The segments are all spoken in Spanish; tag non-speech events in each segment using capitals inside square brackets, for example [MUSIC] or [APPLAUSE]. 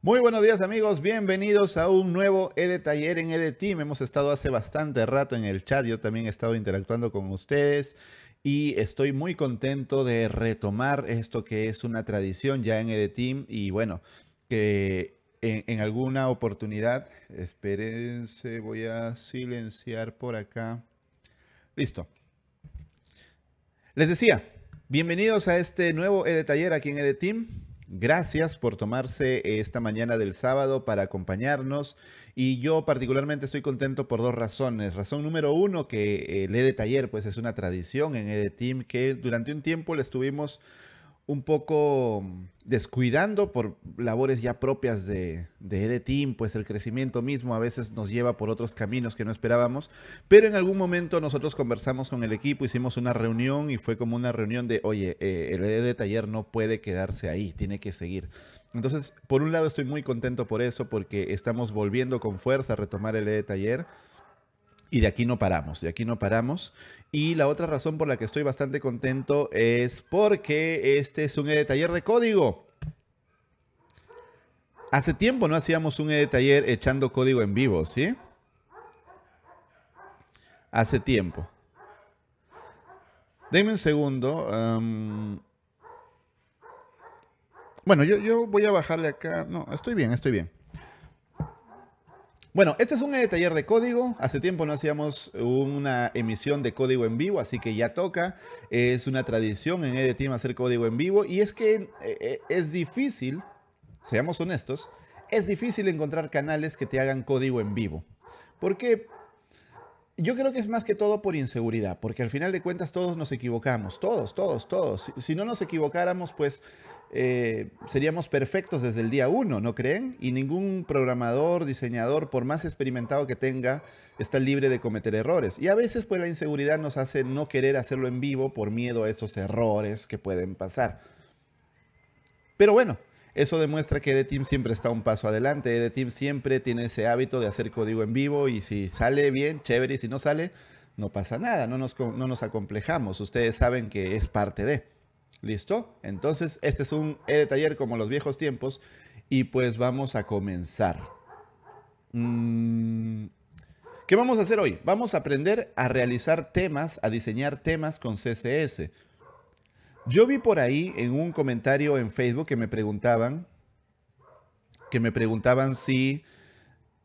Muy buenos días amigos, bienvenidos a un nuevo ED Taller en ED Team. Hemos estado hace bastante rato en el chat, yo también he estado interactuando con ustedes y estoy muy contento de retomar esto que es una tradición ya en ED Team y bueno, que en, alguna oportunidad, espérense, voy a silenciar por acá. Listo. Les decía, bienvenidos a este nuevo ED Taller aquí en ED Team. Gracias por tomarse esta mañana del sábado para acompañarnos y yo particularmente estoy contento por dos razones. Razón número uno, que el de Taller pues es una tradición en EDE Team que durante un tiempo le estuvimos un poco descuidando por labores ya propias de, de, e team, pues el crecimiento mismo a veces nos lleva por otros caminos que no esperábamos, pero en algún momento nosotros conversamos con el equipo, hicimos una reunión y fue como una reunión de, oye, eh, el ED de taller no puede quedarse ahí, tiene que seguir. Entonces, por un lado estoy muy contento por eso, porque estamos volviendo con fuerza a retomar el ED de taller y de aquí no paramos, de aquí no paramos. Y la otra razón por la que estoy bastante contento es porque este es un e taller de código. Hace tiempo no hacíamos un e taller echando código en vivo, ¿sí? Hace tiempo. Denme un segundo. Bueno, yo, yo voy a bajarle acá. No, estoy bien, estoy bien. Bueno, este es un taller de código. Hace tiempo no hacíamos una emisión de código en vivo, así que ya toca. Es una tradición en Team hacer código en vivo. Y es que eh, eh, es difícil, seamos honestos, es difícil encontrar canales que te hagan código en vivo. Porque yo creo que es más que todo por inseguridad, porque al final de cuentas todos nos equivocamos, todos, todos, todos. Si, no nos equivocáramos, pues eh, seríamos perfectos desde el día uno, ¿no creen? Y ningún programador, diseñador, por más experimentado que tenga, está libre de cometer errores. Y a veces pues la inseguridad nos hace no querer hacerlo en vivo por miedo a esos errores que pueden pasar. Pero bueno, eso demuestra que e Team siempre está un paso adelante. E Team siempre tiene ese hábito de hacer código en vivo y si sale bien, chévere, y si no sale, no pasa nada, no nos acomplejamos. Ustedes saben que es parte de. ¿Listo? Entonces, este es un e de taller como los viejos tiempos y pues vamos a comenzar. Mm, ¿Qué vamos a hacer hoy? Vamos a aprender a realizar temas, a diseñar temas con CSS. Yo vi por ahí en un comentario en Facebook que me preguntaban que me preguntaban si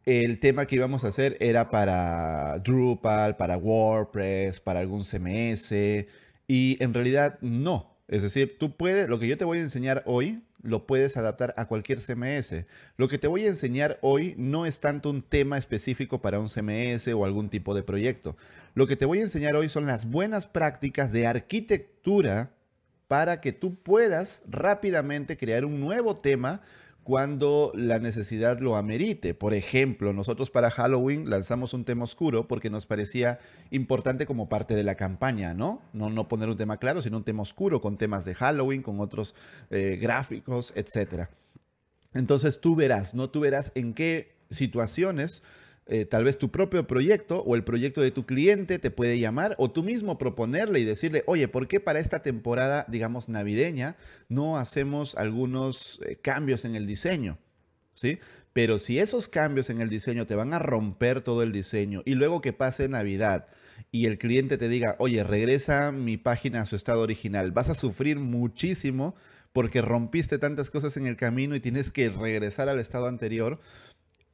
el tema que íbamos a hacer era para Drupal, para WordPress, para algún CMS y en realidad no. Es decir, tú puedes, lo que yo te voy a enseñar hoy, lo puedes adaptar a cualquier CMS. Lo que te voy a enseñar hoy no es tanto un tema específico para un CMS o algún tipo de proyecto. Lo que te voy a enseñar hoy son las buenas prácticas de arquitectura para que tú puedas rápidamente crear un nuevo tema cuando la necesidad lo amerite. Por ejemplo, nosotros para Halloween lanzamos un tema oscuro porque nos parecía importante como parte de la campaña, ¿no? No, poner un tema claro, sino un tema oscuro con temas de Halloween, con otros eh, gráficos, etc. Entonces tú verás, ¿no? Tú verás en qué situaciones eh, tal vez tu propio proyecto o el proyecto de tu cliente te puede llamar o tú mismo proponerle y decirle, oye, ¿por qué para esta temporada, digamos, navideña, no hacemos algunos eh, cambios en el diseño? ¿Sí? Pero si esos cambios en el diseño te van a romper todo el diseño y luego que pase Navidad y el cliente te diga, oye, regresa mi página a su estado original, vas a sufrir muchísimo porque rompiste tantas cosas en el camino y tienes que regresar al estado anterior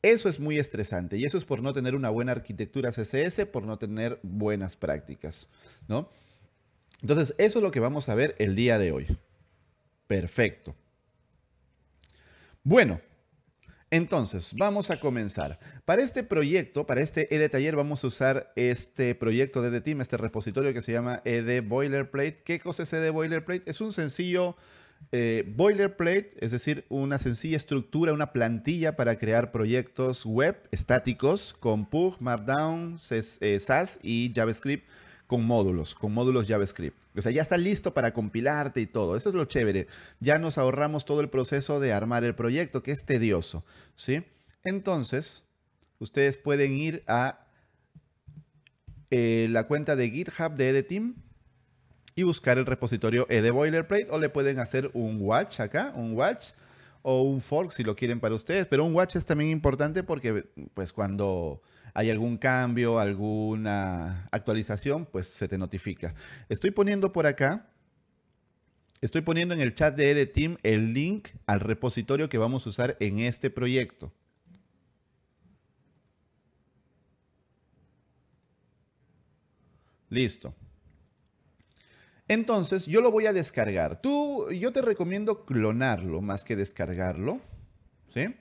eso es muy estresante y eso es por no tener una buena arquitectura CSS, por no tener buenas prácticas, ¿no? Entonces, eso es lo que vamos a ver el día de hoy. Perfecto. Bueno, entonces, vamos a comenzar. Para este proyecto, para este ED Taller, vamos a usar este proyecto de ED este repositorio que se llama ED Boilerplate. ¿Qué cosa es ED Boilerplate? Es un sencillo eh, boilerplate, es decir, una sencilla estructura, una plantilla para crear proyectos web estáticos con Pug, Markdown, eh, SAS y JavaScript con módulos, con módulos JavaScript. O sea, ya está listo para compilarte y todo. Eso es lo chévere. Ya nos ahorramos todo el proceso de armar el proyecto, que es tedioso, ¿sí? Entonces, ustedes pueden ir a eh, la cuenta de GitHub de Editing y buscar el repositorio E de Boilerplate o le pueden hacer un watch acá, un watch o un fork si lo quieren para ustedes. Pero un watch es también importante porque pues cuando hay algún cambio, alguna actualización, pues se te notifica. Estoy poniendo por acá, estoy poniendo en el chat de ED Team el link al repositorio que vamos a usar en este proyecto. Listo. Entonces, yo lo voy a descargar. Tú, yo te recomiendo clonarlo más que descargarlo, ¿sí?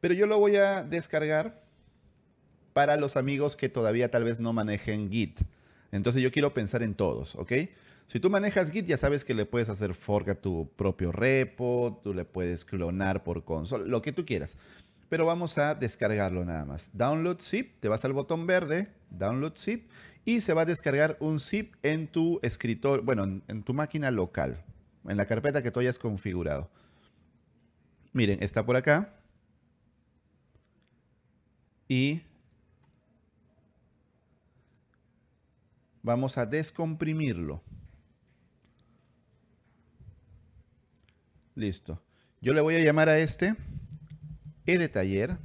Pero yo lo voy a descargar para los amigos que todavía tal vez no manejen Git. Entonces, yo quiero pensar en todos, ¿ok? Si tú manejas Git, ya sabes que le puedes hacer fork a tu propio repo, tú le puedes clonar por console, lo que tú quieras. Pero vamos a descargarlo nada más. Download zip, te vas al botón verde, download zip, y se va a descargar un zip en tu escritor, bueno, en, tu máquina local, en la carpeta que tú hayas configurado. Miren, está por acá. Y vamos a descomprimirlo. Listo. Yo le voy a llamar a este E de taller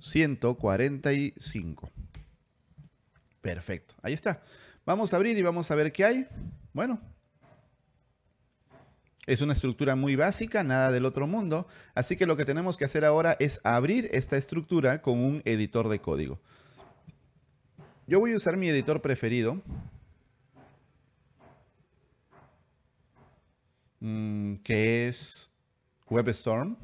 145. Perfecto, ahí está. Vamos a abrir y vamos a ver qué hay. Bueno, es una estructura muy básica, nada del otro mundo, así que lo que tenemos que hacer ahora es abrir esta estructura con un editor de código. Yo voy a usar mi editor preferido. Mm, que es WebStorm.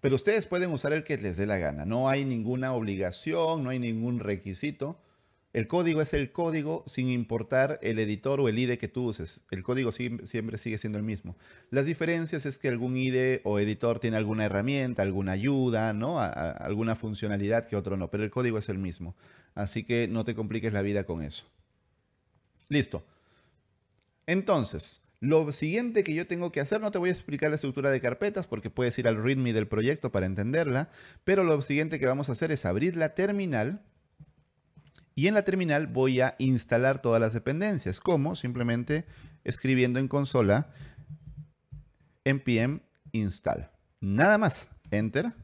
Pero ustedes pueden usar el que les dé la gana. No hay ninguna obligación, no hay ningún requisito. El código es el código sin importar el editor o el IDE que tú uses. El código siempre sigue siendo el mismo. Las diferencias es que algún IDE o editor tiene alguna herramienta, alguna ayuda, ¿no? alguna funcionalidad que otro no, pero el código es el mismo. Así que no te compliques la vida con eso. Listo. Entonces, lo siguiente que yo tengo que hacer, no te voy a explicar la estructura de carpetas porque puedes ir al README del proyecto para entenderla, pero lo siguiente que vamos a hacer es abrir la terminal y en la terminal voy a instalar todas las dependencias. como Simplemente escribiendo en consola npm install. Nada más. Enter.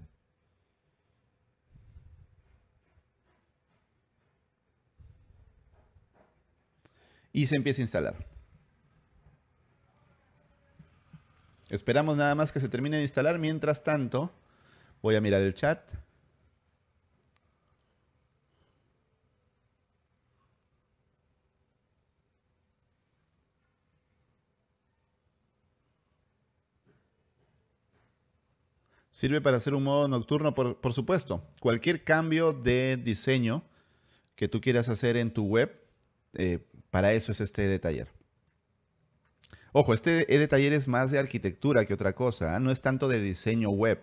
Y se empieza a instalar. Esperamos nada más que se termine de instalar. Mientras tanto, voy a mirar el chat. Sirve para hacer un modo nocturno, por, supuesto. Cualquier cambio de diseño que tú quieras hacer en tu web, eh, para eso es este detaller. Ojo, este e de taller es más de arquitectura que otra cosa, ¿ah? no es tanto de diseño web.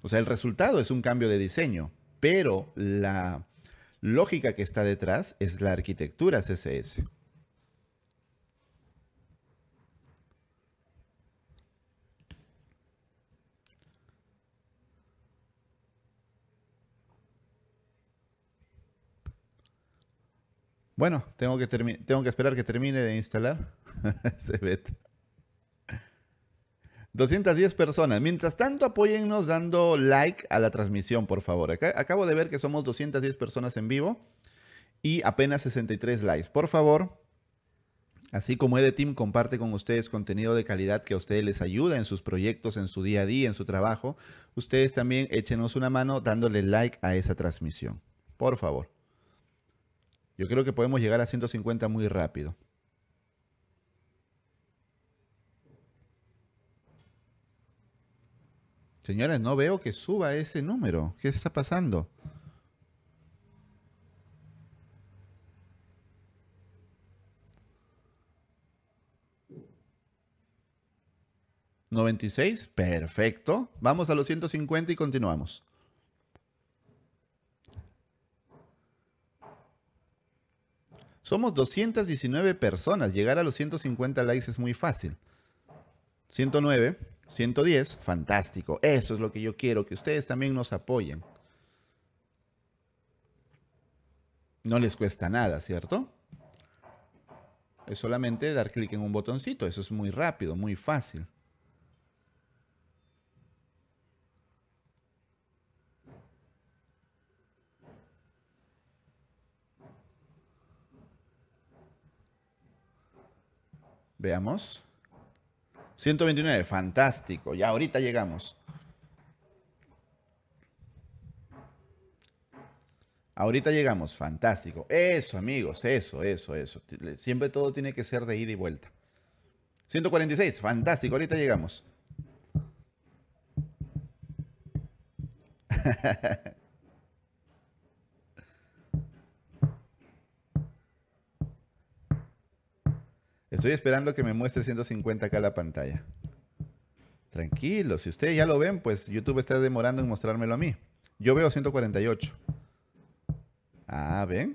O sea, el resultado es un cambio de diseño, pero la lógica que está detrás es la arquitectura CSS. Bueno, tengo que, esperar que termine de instalar [LAUGHS] ese 210 personas. Mientras tanto, apóyennos dando like a la transmisión, por favor. acabo de ver que somos 210 personas en vivo y apenas 63 likes. Por favor, así como Team comparte con ustedes contenido de calidad que a ustedes les ayuda en sus proyectos, en su día a día, en su trabajo, ustedes también échenos una mano dándole like a esa transmisión. Por favor. Yo creo que podemos llegar a 150 muy rápido. Señores, no veo que suba ese número. ¿Qué está pasando? ¿96? Perfecto. Vamos a los 150 y continuamos. Somos 219 personas. Llegar a los 150 likes es muy fácil. 109, 110, fantástico. Eso es lo que yo quiero, que ustedes también nos apoyen. No les cuesta nada, ¿cierto? Es solamente dar clic en un botoncito. Eso es muy rápido, muy fácil. Veamos. 129, fantástico. Ya ahorita llegamos. Ahorita llegamos, fantástico. Eso, amigos, eso, eso, eso. Siempre todo tiene que ser de ida y vuelta. 146, fantástico, ahorita llegamos. [LAUGHS] Estoy esperando que me muestre 150 acá la pantalla. Tranquilo, si ustedes ya lo ven, pues YouTube está demorando en mostrármelo a mí. Yo veo 148. Ah, ¿ven?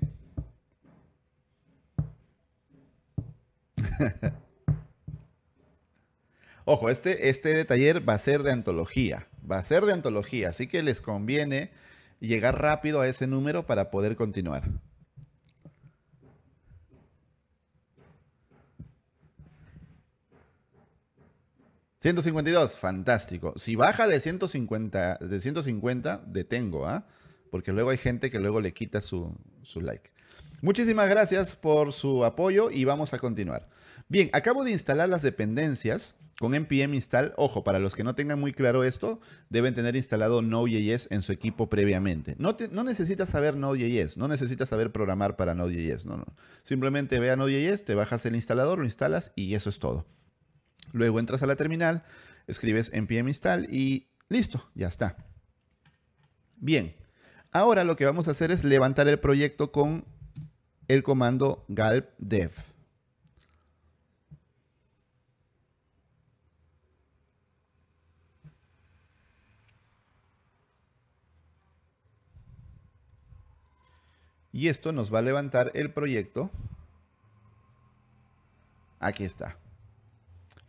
[LAUGHS] Ojo, este, este taller va a ser de antología. Va a ser de antología, así que les conviene llegar rápido a ese número para poder continuar. 152, fantástico. Si baja de 150, de 150 detengo, ¿ah? Porque luego hay gente que luego le quita su, like. Muchísimas gracias por su apoyo y vamos a continuar. Bien, acabo de instalar las dependencias con npm install. Ojo, para los que no tengan muy claro esto, deben tener instalado Node.js en su equipo previamente. No, no necesitas saber Node.js, no necesitas saber programar para Node.js. No, no. Simplemente ve a Node.js, te bajas el instalador, lo instalas y eso es todo. Luego entras a la terminal, escribes npm install y listo, ya está. Bien, ahora lo que vamos a hacer es levantar el proyecto con el comando galp dev. Y esto nos va a levantar el proyecto. Aquí está.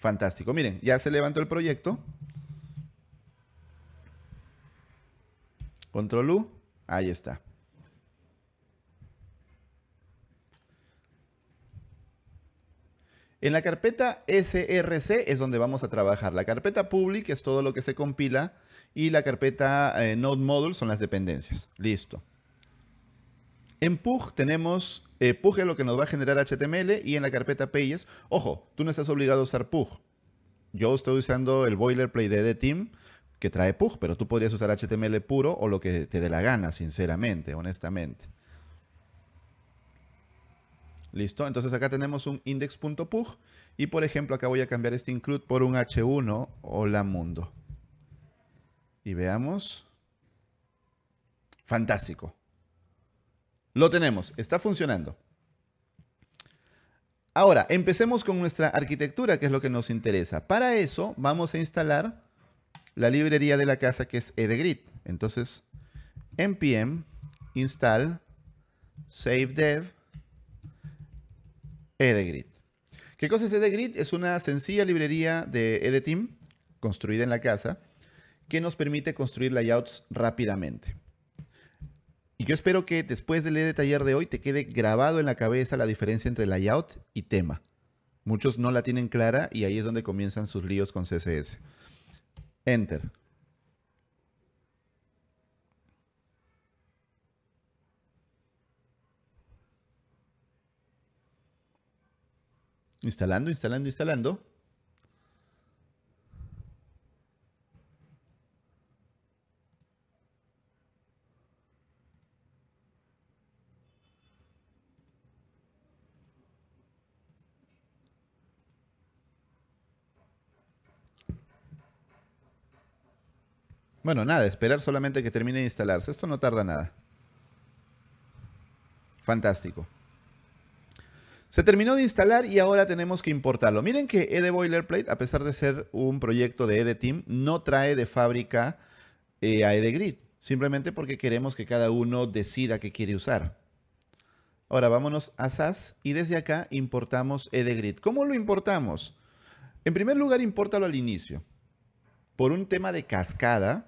Fantástico. Miren, ya se levantó el proyecto. Control U. Ahí está. En la carpeta SRC es donde vamos a trabajar. La carpeta public es todo lo que se compila y la carpeta eh, node module son las dependencias. Listo. En Pug tenemos, eh, Pug es lo que nos va a generar HTML y en la carpeta Pages, ojo, tú no estás obligado a usar Pug. Yo estoy usando el boilerplate de Team que trae Pug, pero tú podrías usar HTML puro o lo que te dé la gana, sinceramente, honestamente. Listo, entonces acá tenemos un index.pug y por ejemplo acá voy a cambiar este include por un h1 hola mundo. Y veamos. Fantástico. Lo tenemos, está funcionando. Ahora, empecemos con nuestra arquitectura, que es lo que nos interesa. Para eso vamos a instalar la librería de la casa que es edegrid. Entonces, npm install save dev edegrid. ¿Qué cosa es edegrid? Es una sencilla librería de edeteam construida en la casa que nos permite construir layouts rápidamente. Y yo espero que después e de leer el taller de hoy te quede grabado en la cabeza la diferencia entre layout y tema. Muchos no la tienen clara y ahí es donde comienzan sus líos con CSS. Enter. Instalando, instalando, instalando. Bueno, nada, esperar solamente que termine de instalarse. Esto no tarda nada. Fantástico. Se terminó de instalar y ahora tenemos que importarlo. Miren que ED Boilerplate, a pesar de ser un proyecto de ED Team, no trae de fábrica eh, a ED Grid. Simplemente porque queremos que cada uno decida qué quiere usar. Ahora vámonos a SAS y desde acá importamos ED Grid. ¿Cómo lo importamos? En primer lugar, impórtalo al inicio. Por un tema de cascada,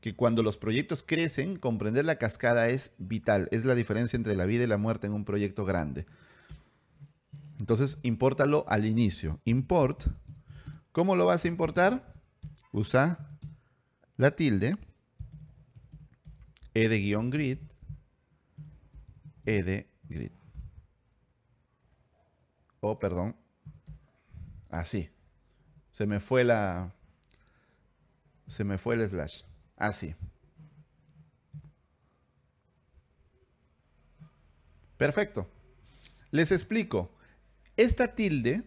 que cuando los proyectos crecen, comprender la cascada es vital, es la diferencia entre la vida y la muerte en un proyecto grande. Entonces, impórtalo al inicio. Import. ¿Cómo lo vas a importar? Usa la tilde, e de guión grid, e de grid. Oh, perdón. Así. Se me fue la... Se me fue el slash. Así. Ah, Perfecto. Les explico. Esta tilde,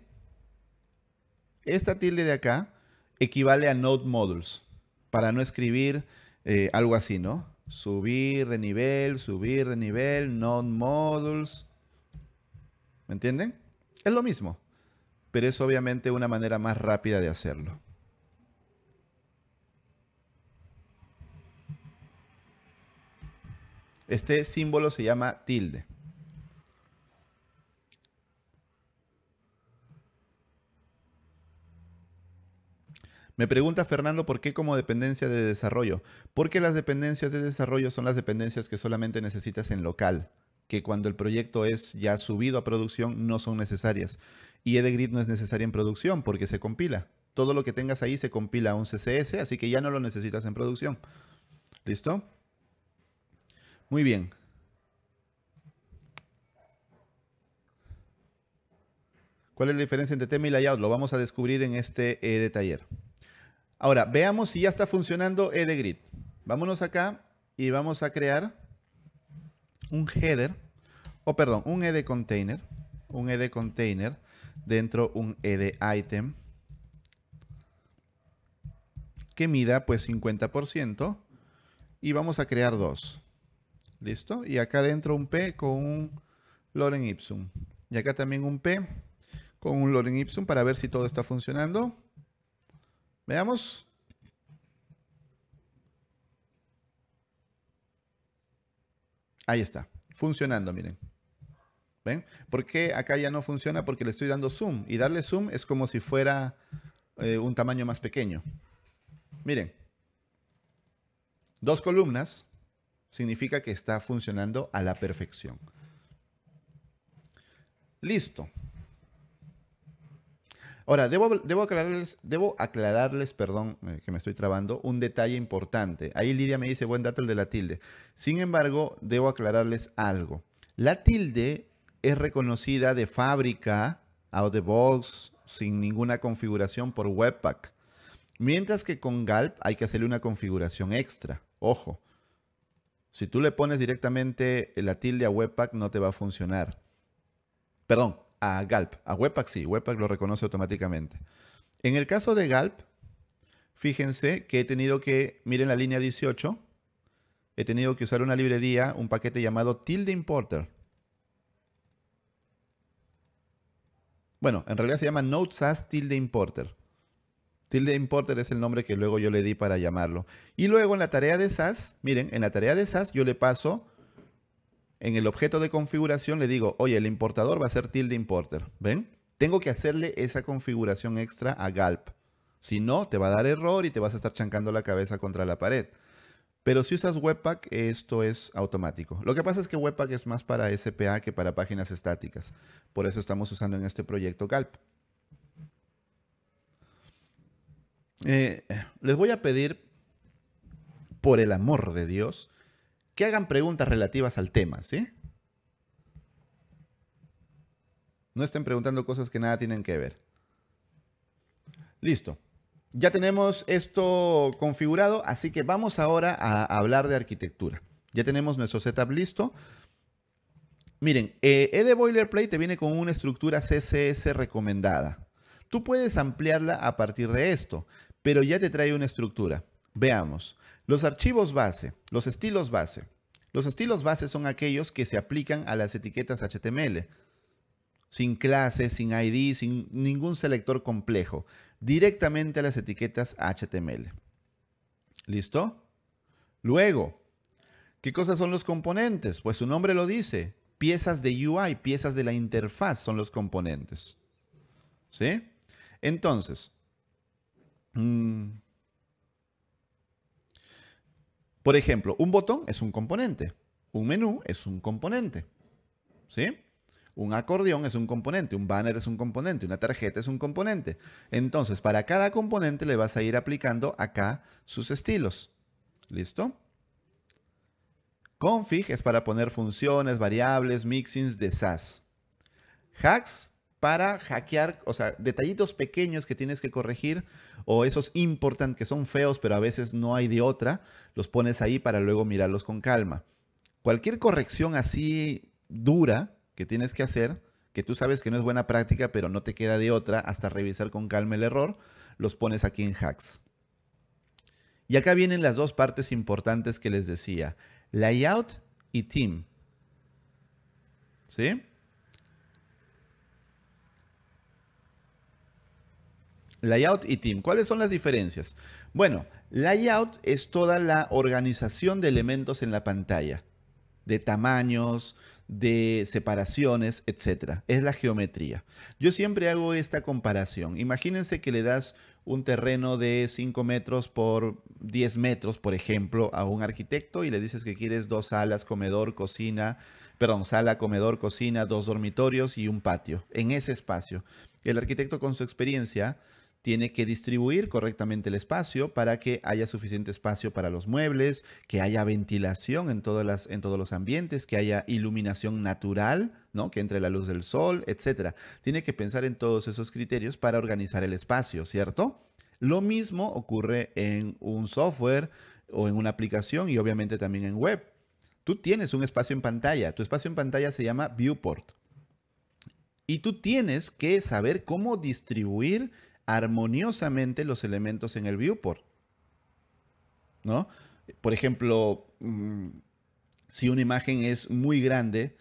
esta tilde de acá, equivale a node modules. Para no escribir eh, algo así, ¿no? Subir de nivel, subir de nivel, node modules. ¿Me entienden? Es lo mismo. Pero es obviamente una manera más rápida de hacerlo. Este símbolo se llama tilde. Me pregunta Fernando por qué como dependencia de desarrollo. Porque las dependencias de desarrollo son las dependencias que solamente necesitas en local, que cuando el proyecto es ya subido a producción no son necesarias. Y Edegrid no es necesaria en producción porque se compila. Todo lo que tengas ahí se compila a un CSS, así que ya no lo necesitas en producción. ¿Listo? Muy bien. ¿Cuál es la diferencia entre tema y layout? Lo vamos a descubrir en este eh, taller. Ahora, veamos si ya está funcionando ed-grid. Vámonos acá y vamos a crear un header, o perdón, un ED container, un ED container, dentro un ED item que mida pues 50% y vamos a crear dos. ¿Listo? Y acá adentro un P con un Loren Ipsum. Y acá también un P con un Loren Ipsum para ver si todo está funcionando. Veamos. Ahí está, funcionando, miren. ¿Ven? ¿Por qué acá ya no funciona? Porque le estoy dando zoom. Y darle zoom es como si fuera eh, un tamaño más pequeño. Miren, dos columnas, significa que está funcionando a la perfección. Listo. Ahora, debo, aclararles, debo aclararles, perdón, eh, que me estoy trabando, un detalle importante. Ahí Lidia me dice, buen dato el de la tilde. Sin embargo, debo aclararles algo. La tilde es reconocida de fábrica, out the box, sin ninguna configuración por Webpack. Mientras que con Galp hay que hacerle una configuración extra. Ojo, si tú le pones directamente la tilde a Webpack, no te va a funcionar. Perdón, a Galp. A Webpack sí, Webpack lo reconoce automáticamente. En el caso de Galp, fíjense que he tenido que, miren la línea 18, he tenido que usar una librería, un paquete llamado tilde importer. Bueno, en realidad se llama Node tilde importer. Tilde Importer es el nombre que luego yo le di para llamarlo. Y luego en la tarea de SAS, miren, en la tarea de SAS yo le paso, en el objeto de configuración le digo, oye, el importador va a ser Tilde Importer. ¿Ven? Tengo que hacerle esa configuración extra a Galp. Si no, te va a dar error y te vas a estar chancando la cabeza contra la pared. Pero si usas Webpack, esto es automático. Lo que pasa es que Webpack es más para SPA que para páginas estáticas. Por eso estamos usando en este proyecto Galp. Eh, les voy a pedir, por el amor de Dios, que hagan preguntas relativas al tema, ¿sí? No estén preguntando cosas que nada tienen que ver. Listo. Ya tenemos esto configurado, así que vamos ahora a hablar de arquitectura. Ya tenemos nuestro setup listo. Miren, eh, ED Boilerplate te viene con una estructura CSS recomendada. Tú puedes ampliarla a partir de esto, pero ya te trae una estructura. Veamos, los archivos base, los estilos base. Los estilos base son aquellos que se aplican a las etiquetas HTML, sin clases, sin ID, sin ningún selector complejo, directamente a las etiquetas HTML. ¿Listo? Luego, ¿qué cosas son los componentes? Pues su nombre lo dice, piezas de UI, piezas de la interfaz son los componentes. ¿Sí? Entonces, Mm. Por ejemplo, un botón es un componente, un menú es un componente, ¿sí? Un acordeón es un componente, un banner es un componente, una tarjeta es un componente. Entonces, para cada componente le vas a ir aplicando acá sus estilos. ¿Listo? Config es para poner funciones, variables, mixings de SAS. Hacks para hackear, o sea, detallitos pequeños que tienes que corregir o esos important que son feos pero a veces no hay de otra, los pones ahí para luego mirarlos con calma. Cualquier corrección así dura que tienes que hacer, que tú sabes que no es buena práctica pero no te queda de otra hasta revisar con calma el error, los pones aquí en hacks. Y acá vienen las dos partes importantes que les decía, layout y team. ¿Sí? Layout y team. ¿Cuáles son las diferencias? Bueno, layout es toda la organización de elementos en la pantalla, de tamaños, de separaciones, etc. Es la geometría. Yo siempre hago esta comparación. Imagínense que le das un terreno de 5 metros por 10 metros, por ejemplo, a un arquitecto y le dices que quieres dos salas, comedor, cocina, perdón, sala, comedor, cocina, dos dormitorios y un patio en ese espacio. El arquitecto con su experiencia tiene que distribuir correctamente el espacio para que haya suficiente espacio para los muebles, que haya ventilación en, en todos los ambientes, que haya iluminación natural, ¿no? que entre la luz del sol, etc. Tiene que pensar en todos esos criterios para organizar el espacio, ¿cierto? Lo mismo ocurre en un software o en una aplicación y obviamente también en web. Tú tienes un espacio en pantalla, tu espacio en pantalla se llama viewport. Y tú tienes que saber cómo distribuir armoniosamente los elementos en el viewport. ¿No? Por ejemplo, mm, si una imagen es muy grande,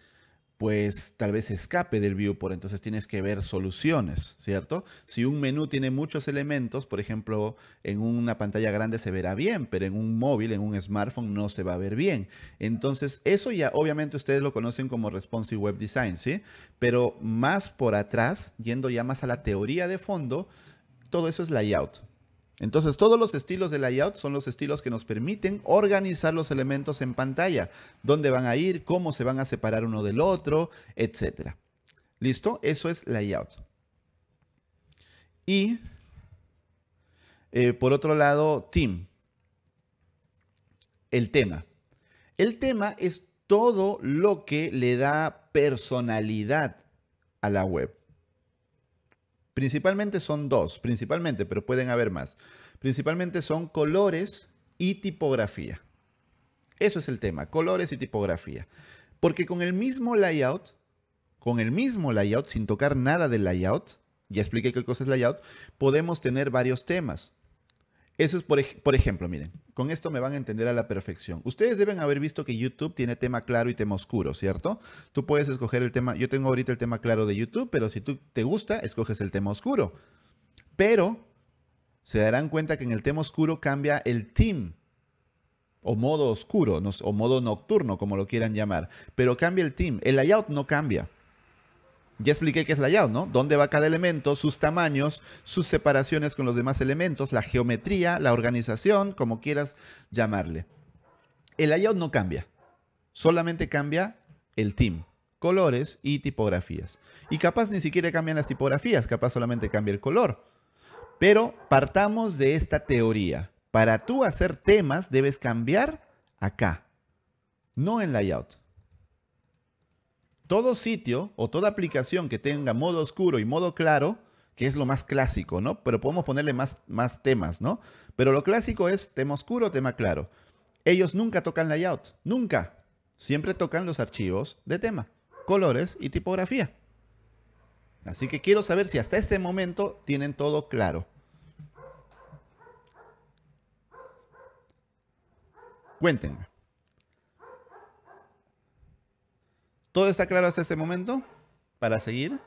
pues tal vez escape del viewport, entonces tienes que ver soluciones, ¿cierto? Si un menú tiene muchos elementos, por ejemplo, en una pantalla grande se verá bien, pero en un móvil, en un smartphone no se va a ver bien. Entonces, eso ya obviamente ustedes lo conocen como responsive web design, ¿sí? Pero más por atrás, yendo ya más a la teoría de fondo, todo eso es layout. Entonces, todos los estilos de layout son los estilos que nos permiten organizar los elementos en pantalla, dónde van a ir, cómo se van a separar uno del otro, etc. ¿Listo? Eso es layout. Y, eh, por otro lado, team. El tema. El tema es todo lo que le da personalidad a la web. Principalmente son dos, principalmente, pero pueden haber más. Principalmente son colores y tipografía. Eso es el tema, colores y tipografía. Porque con el mismo layout, con el mismo layout, sin tocar nada del layout, ya expliqué qué cosa es layout, podemos tener varios temas. Eso es, por, ejemplo, miren, con esto me van a entender a la perfección. Ustedes deben haber visto que YouTube tiene tema claro y tema oscuro, ¿cierto? Tú puedes escoger el tema, yo tengo ahorita el tema claro de YouTube, pero si tú te gusta, escoges el tema oscuro. Pero se darán cuenta que en el tema oscuro cambia el team o modo oscuro o modo nocturno, como lo quieran llamar, pero cambia el team. El layout no cambia. Ya expliqué qué es layout, ¿no? Dónde va cada elemento, sus tamaños, sus separaciones con los demás elementos, la geometría, la organización, como quieras llamarle. El layout no cambia, solamente cambia el team, colores y tipografías. Y capaz ni siquiera cambian las tipografías, capaz solamente cambia el color. Pero partamos de esta teoría. Para tú hacer temas debes cambiar acá, no en layout todo sitio o toda aplicación que tenga modo oscuro y modo claro, que es lo más clásico, ¿no? Pero podemos ponerle más, temas, ¿no? Pero lo clásico es tema oscuro, tema claro. Ellos nunca tocan layout, nunca. Siempre tocan los archivos de tema, colores y tipografía. Así que quiero saber si hasta ese momento tienen todo claro. Cuéntenme. ¿Todo está claro hasta este momento? Para seguir.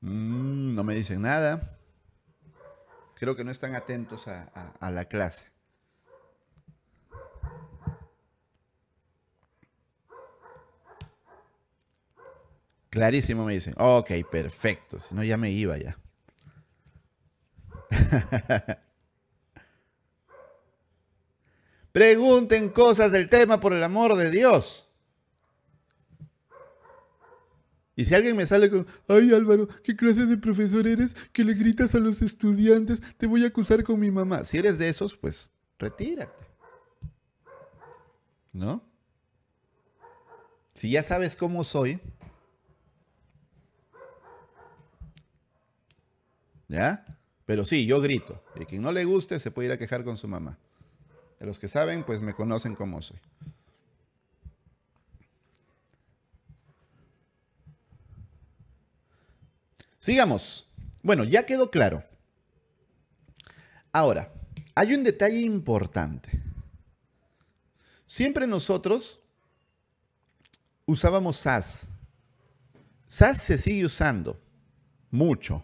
Mm, no me dicen nada. Creo que no están atentos a, a la clase. Clarísimo me dicen. Ok, perfecto. Si no, ya me iba ya. [LAUGHS] Pregunten cosas del tema por el amor de Dios. Y si alguien me sale con, ay Álvaro, ¿qué clase de profesor eres que le gritas a los estudiantes? Te voy a acusar con mi mamá. Si eres de esos, pues retírate. ¿No? Si ya sabes cómo soy, ¿ya? Pero sí, yo grito. Y quien no le guste se puede ir a quejar con su mamá. De los que saben, pues me conocen como soy. Sigamos. Bueno, ya quedó claro. Ahora, hay un detalle importante. Siempre nosotros usábamos SAS. SAS se sigue usando mucho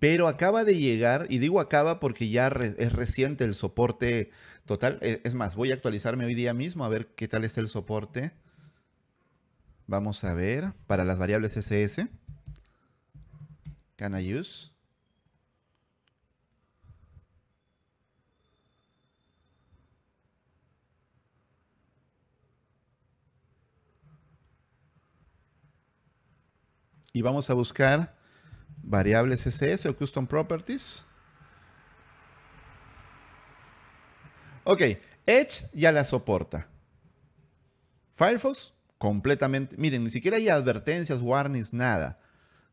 pero acaba de llegar, y digo acaba porque ya es reciente el soporte total. Eh, es más, voy a actualizarme hoy día mismo a ver qué tal está el soporte. Vamos a ver, para las variables SS. Can I use? Y vamos a buscar variables CSS o custom properties. Ok, Edge ya la soporta. Firefox completamente, miren, ni siquiera hay advertencias, warnings, nada.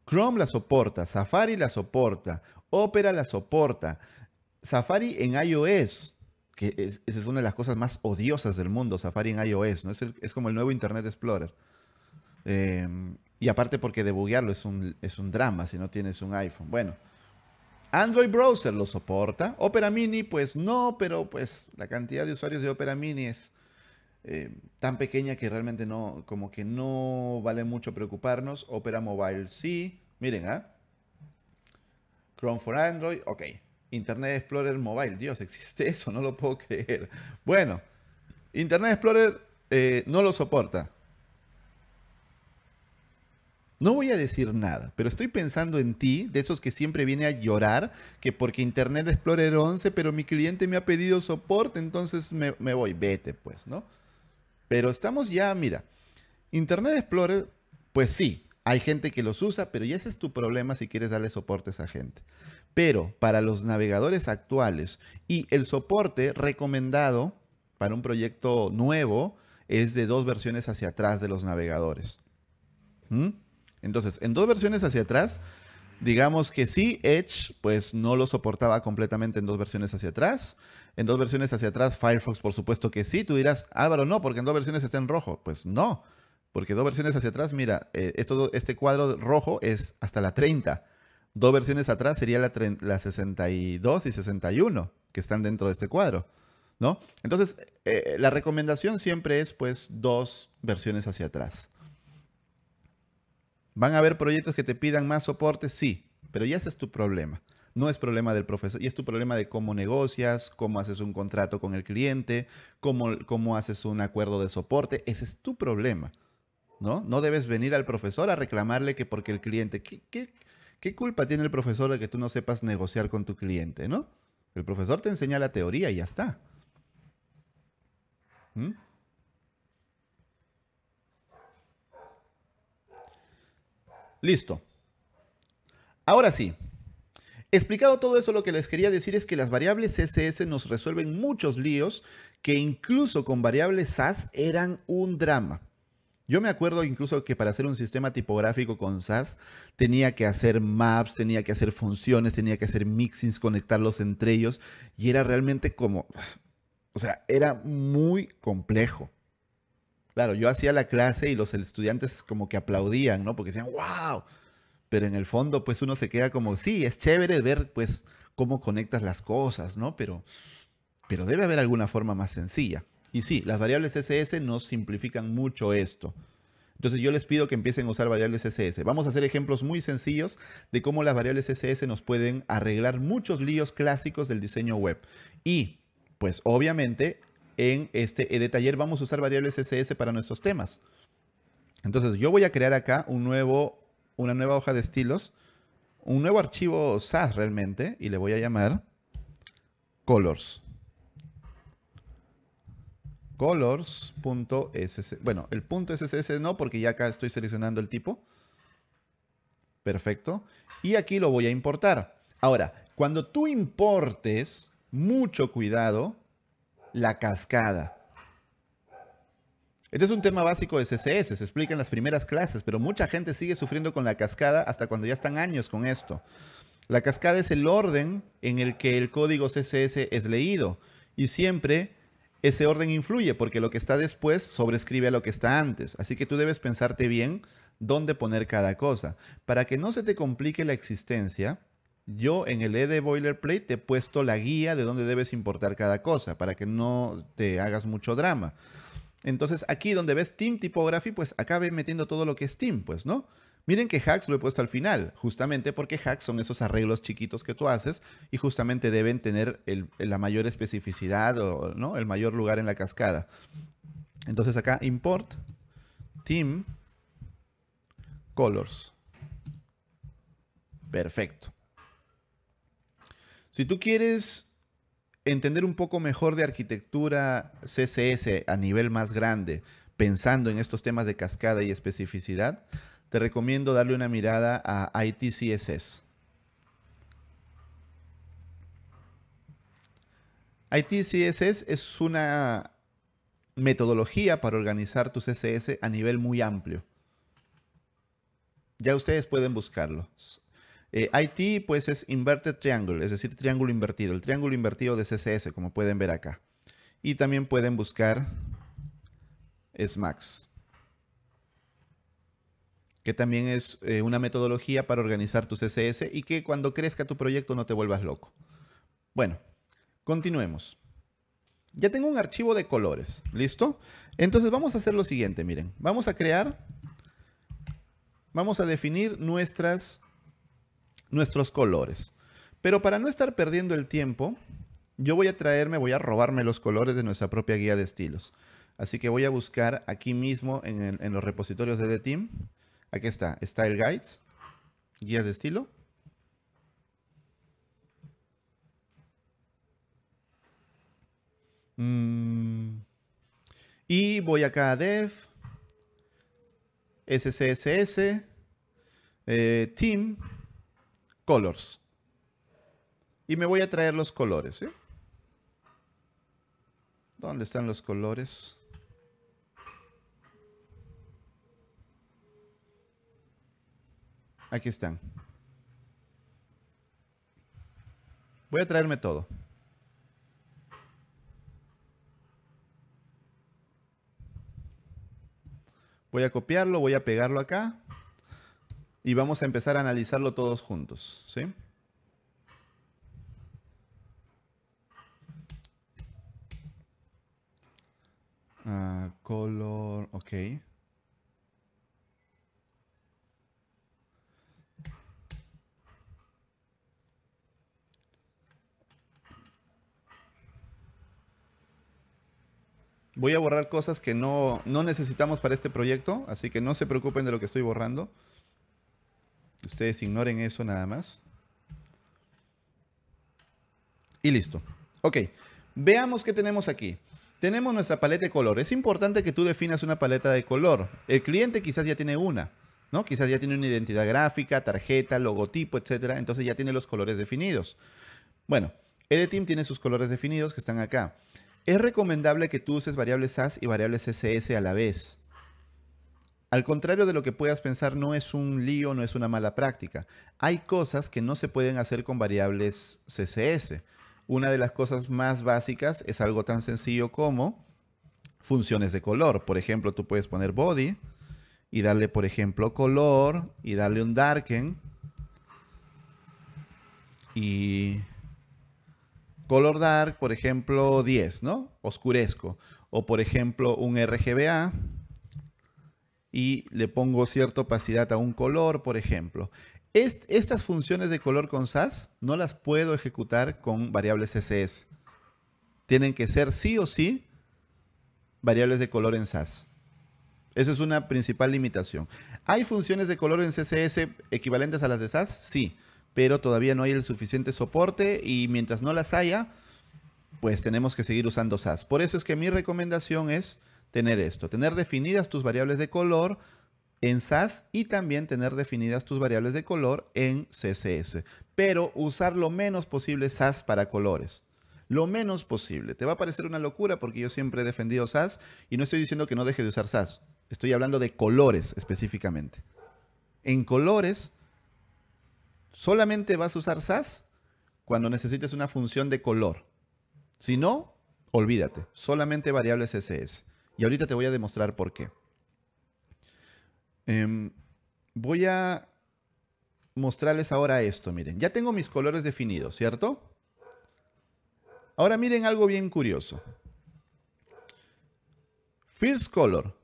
Chrome la soporta, Safari la soporta, Opera la soporta, Safari en iOS, que es, esa es una de las cosas más odiosas del mundo, Safari en iOS, ¿no? Es, es como el nuevo Internet Explorer. Em, y aparte porque debuguearlo es un, es un drama si no tienes un iPhone. Bueno, Android Browser lo soporta. Opera Mini, pues no, pero pues la cantidad de usuarios de Opera Mini es eh, tan pequeña que realmente no, como que no vale mucho preocuparnos. Opera Mobile sí. Miren, ¿ah? Chrome for Android, ok. Internet Explorer Mobile, Dios, existe eso, no lo puedo creer. Bueno, Internet Explorer eh, no lo soporta. No voy a decir nada, pero estoy pensando en ti, de esos que siempre viene a llorar, que porque Internet Explorer 11, pero mi cliente me ha pedido soporte, entonces me, voy, vete pues, ¿no? Pero estamos ya, mira, Internet Explorer, pues sí, hay gente que los usa, pero ya ese es tu problema si quieres darle soporte a esa gente. Pero para los navegadores actuales y el soporte recomendado para un proyecto nuevo es de dos versiones hacia atrás de los navegadores. Entonces, en dos versiones hacia atrás, digamos que sí, Edge pues no lo soportaba completamente en dos versiones hacia atrás. En dos versiones hacia atrás, Firefox por supuesto que sí. Tú dirás, Álvaro, no, porque en dos versiones está en rojo. Pues no, porque dos versiones hacia atrás, mira, eh, esto, este cuadro rojo es hasta la 30. Dos versiones atrás sería la, la 62 y 61 que están dentro de este cuadro. ¿No? Entonces, eh, la recomendación siempre es pues dos versiones hacia atrás. ¿Van a haber proyectos que te pidan más soporte? Sí, pero ya ese es tu problema. No es problema del profesor, y es tu problema de cómo negocias, cómo haces un contrato con el cliente, cómo, cómo haces un acuerdo de soporte. Ese es tu problema. ¿no? No debes venir al profesor a reclamarle que porque el cliente, ¿qué, qué, qué culpa tiene el profesor de que tú no sepas negociar con tu cliente, ¿no? El profesor te enseña la teoría y ya está. ¿Mm? Listo. Ahora sí. Explicado todo eso, lo que les quería decir es que las variables CSS nos resuelven muchos líos que incluso con variables SAS eran un drama. Yo me acuerdo incluso que para hacer un sistema tipográfico con SAS tenía que hacer maps, tenía que hacer funciones, tenía que hacer mixings, conectarlos entre ellos y era realmente como, o sea, era muy complejo. Claro, yo hacía la clase y los estudiantes como que aplaudían, ¿no? Porque decían, wow. Pero en el fondo, pues uno se queda como, sí, es chévere ver, pues, cómo conectas las cosas, ¿no? Pero, pero debe haber alguna forma más sencilla. Y sí, las variables SS nos simplifican mucho esto. Entonces yo les pido que empiecen a usar variables SS. Vamos a hacer ejemplos muy sencillos de cómo las variables SS nos pueden arreglar muchos líos clásicos del diseño web. Y, pues obviamente, en este ED eh, taller vamos a usar variables CSS para nuestros temas. Entonces yo voy a crear acá un nuevo, una nueva hoja de estilos, un nuevo archivo SAS realmente y le voy a llamar colors. Colors.ss. Bueno, el punto no porque ya acá estoy seleccionando el tipo. Perfecto. Y aquí lo voy a importar. Ahora, cuando tú importes, mucho cuidado la cascada. Este es un tema básico de CSS, se explica en las primeras clases, pero mucha gente sigue sufriendo con la cascada hasta cuando ya están años con esto. La cascada es el orden en el que el código CSS es leído y siempre ese orden influye porque lo que está después sobrescribe a lo que está antes. Así que tú debes pensarte bien dónde poner cada cosa. Para que no se te complique la existencia, yo en el E de Boilerplate te he puesto la guía de dónde debes importar cada cosa para que no te hagas mucho drama. Entonces aquí donde ves Team Typography, pues acabe metiendo todo lo que es Team, pues, ¿no? Miren que hacks lo he puesto al final, justamente porque hacks son esos arreglos chiquitos que tú haces y justamente deben tener la mayor especificidad o el mayor lugar en la cascada. Entonces acá import team colors. Perfecto. Si tú quieres entender un poco mejor de arquitectura CSS a nivel más grande, pensando en estos temas de cascada y especificidad, te recomiendo darle una mirada a ITCSS. ITCSS es una metodología para organizar tu CSS a nivel muy amplio. Ya ustedes pueden buscarlo. Eh, IT pues es inverted triangle, es decir, triángulo invertido, el triángulo invertido de CSS, como pueden ver acá. Y también pueden buscar SMAX, que también es eh, una metodología para organizar tu CSS y que cuando crezca tu proyecto no te vuelvas loco. Bueno, continuemos. Ya tengo un archivo de colores, ¿listo? Entonces vamos a hacer lo siguiente, miren. Vamos a crear, vamos a definir nuestras nuestros colores. Pero para no estar perdiendo el tiempo, yo voy a traerme, voy a robarme los colores de nuestra propia guía de estilos. Así que voy a buscar aquí mismo en, los repositorios de The Team. Aquí está, Style Guides, guía de estilo. Mm. Y voy acá a Dev, SCSS, eh, Team colors. Y me voy a traer los colores. ¿Dónde están los colores? Aquí están. Voy a traerme todo. Voy a copiarlo, voy a pegarlo acá y vamos a empezar a analizarlo todos juntos. ¿sí? Ah, color, ok. Voy a borrar cosas que no, no necesitamos para este proyecto, así que no se preocupen de lo que estoy borrando ustedes ignoren eso nada más. Y listo. Ok, veamos qué tenemos aquí. Tenemos nuestra paleta de color. Es importante que tú definas una paleta de color. El cliente quizás ya tiene una, ¿no? Quizás ya tiene una identidad gráfica, tarjeta, logotipo, etcétera. Entonces ya tiene los colores definidos. Bueno, team tiene sus colores definidos que están acá. Es recomendable que tú uses variables SAS y variables CSS a la vez. Al contrario de lo que puedas pensar, no es un lío, no es una mala práctica. Hay cosas que no se pueden hacer con variables CSS. Una de las cosas más básicas es algo tan sencillo como funciones de color. Por ejemplo, tú puedes poner body y darle, por ejemplo, color y darle un darken. Y color dark, por ejemplo, 10, ¿no? Oscurezco. O, por ejemplo, un RGBA y le pongo cierta opacidad a un color, por ejemplo. estas funciones de color con SAS no las puedo ejecutar con variables CSS. Tienen que ser sí o sí variables de color en SAS. Esa es una principal limitación. ¿Hay funciones de color en CSS equivalentes a las de SAS? Sí, pero todavía no hay el suficiente soporte y mientras no las haya, pues tenemos que seguir usando SAS. Por eso es que mi recomendación es tener esto, tener definidas tus variables de color en SAS y también tener definidas tus variables de color en CSS, pero usar lo menos posible SAS para colores. Lo menos posible. Te va a parecer una locura porque yo siempre he defendido SAS y no estoy diciendo que no deje de usar SAS. Estoy hablando de colores específicamente. En colores, solamente vas a usar SAS cuando necesites una función de color. Si no, olvídate, solamente variables CSS. Y ahorita te voy a demostrar por qué. Em, voy a mostrarles ahora esto, miren. Ya tengo mis colores definidos, ¿cierto? Ahora miren algo bien curioso. First Color.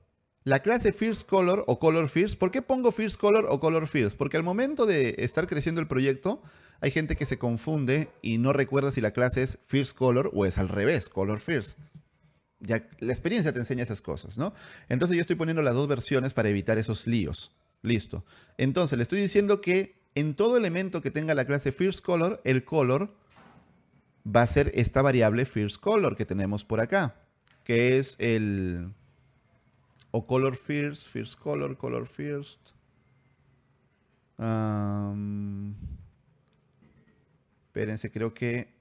La clase First Color o Color First. ¿Por qué pongo First Color o Color First? Porque al momento de estar creciendo el proyecto, hay gente que se confunde y no recuerda si la clase es First Color o es al revés, Color First ya la experiencia te enseña esas cosas, ¿no? Entonces yo estoy poniendo las dos versiones para evitar esos líos. Listo. Entonces le estoy diciendo que en todo elemento que tenga la clase first-color el color va a ser esta variable first-color que tenemos por acá, que es el... o color first, first color, color first. espérense, creo que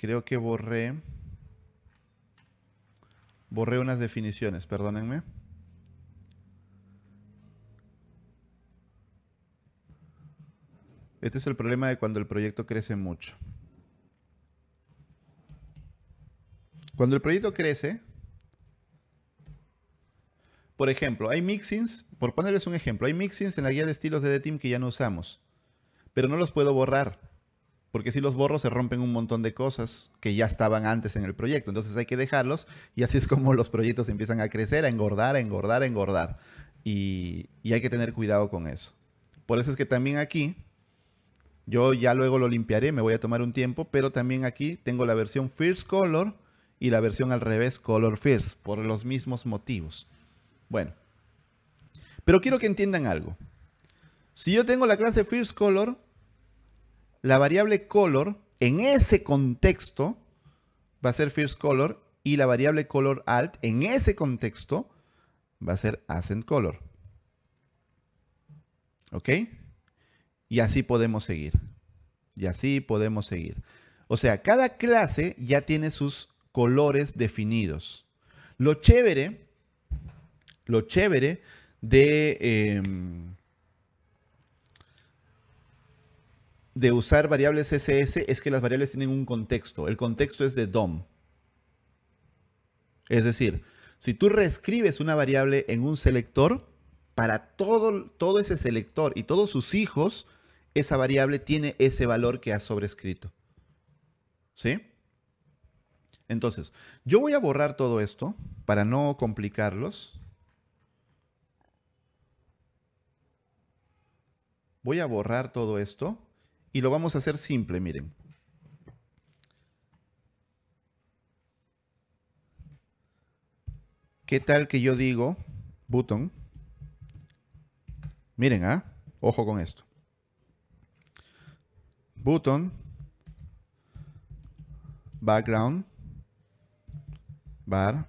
creo que borré, borré unas definiciones, perdónenme. Este es el problema de cuando el proyecto crece mucho. Cuando el proyecto crece, por ejemplo, hay mixings, por ponerles un ejemplo, hay mixings en la guía de estilos de The Team que ya no usamos, pero no los puedo borrar porque si los borros se rompen un montón de cosas que ya estaban antes en el proyecto. Entonces hay que dejarlos y así es como los proyectos empiezan a crecer, a engordar, a engordar, a engordar. Y, y hay que tener cuidado con eso. Por eso es que también aquí, yo ya luego lo limpiaré, me voy a tomar un tiempo, pero también aquí tengo la versión First Color y la versión al revés Color First, por los mismos motivos. Bueno, pero quiero que entiendan algo. Si yo tengo la clase First Color, la variable color en ese contexto va a ser first color y la variable color alt en ese contexto va a ser ascent color. ¿Ok? Y así podemos seguir. Y así podemos seguir. O sea, cada clase ya tiene sus colores definidos. Lo chévere, lo chévere de, em, de usar variables CSS es que las variables tienen un contexto. El contexto es de DOM. Es decir, si tú reescribes una variable en un selector, para todo, todo ese selector y todos sus hijos, esa variable tiene ese valor que ha sobrescrito. ¿Sí? Entonces, yo voy a borrar todo esto para no complicarlos. Voy a borrar todo esto y lo vamos a hacer simple, miren. ¿Qué tal que yo digo button? Miren, ¿ah? Ojo con esto. Button background bar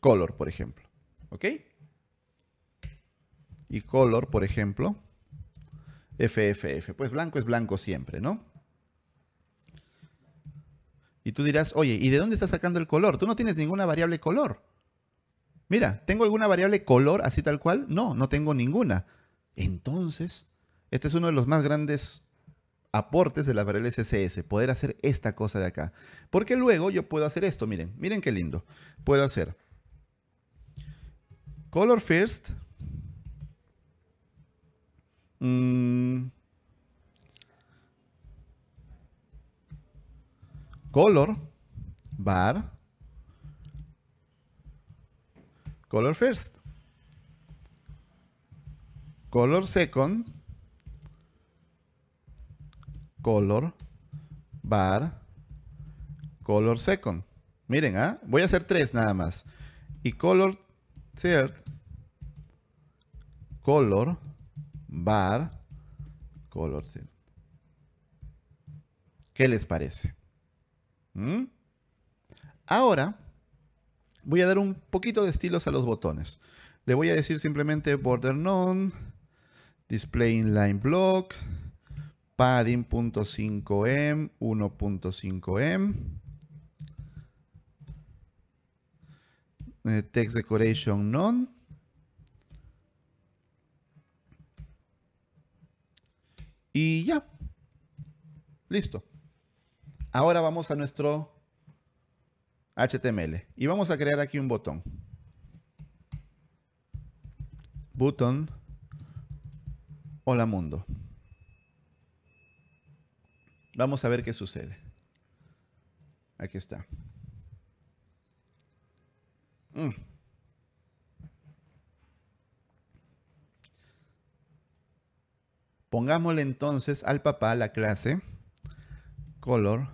color, por ejemplo. ¿Ok? y color, por ejemplo, FFF. Pues blanco es blanco siempre, ¿no? Y tú dirás, oye, ¿y de dónde estás sacando el color? Tú no tienes ninguna variable color. Mira, ¿tengo alguna variable color así tal cual? No, no tengo ninguna. Entonces, este es uno de los más grandes aportes de las variables CSS, poder hacer esta cosa de acá. Porque luego yo puedo hacer esto, miren, miren qué lindo. Puedo hacer color first, Mm. Color. Bar. Color first. Color second. Color bar. Color second. Miren, ¿ah? voy a hacer tres nada más. Y color third. Color bar color ¿Qué les parece? ¿Mm? Ahora voy a dar un poquito de estilos a los botones. Le voy a decir simplemente border none, display inline block, padding .5m, 1.5m, eh, text decoration none, Y ya. Listo. Ahora vamos a nuestro HTML. Y vamos a crear aquí un botón. Button. Hola mundo. Vamos a ver qué sucede. Aquí está. Mm. Pongámosle entonces al papá la clase color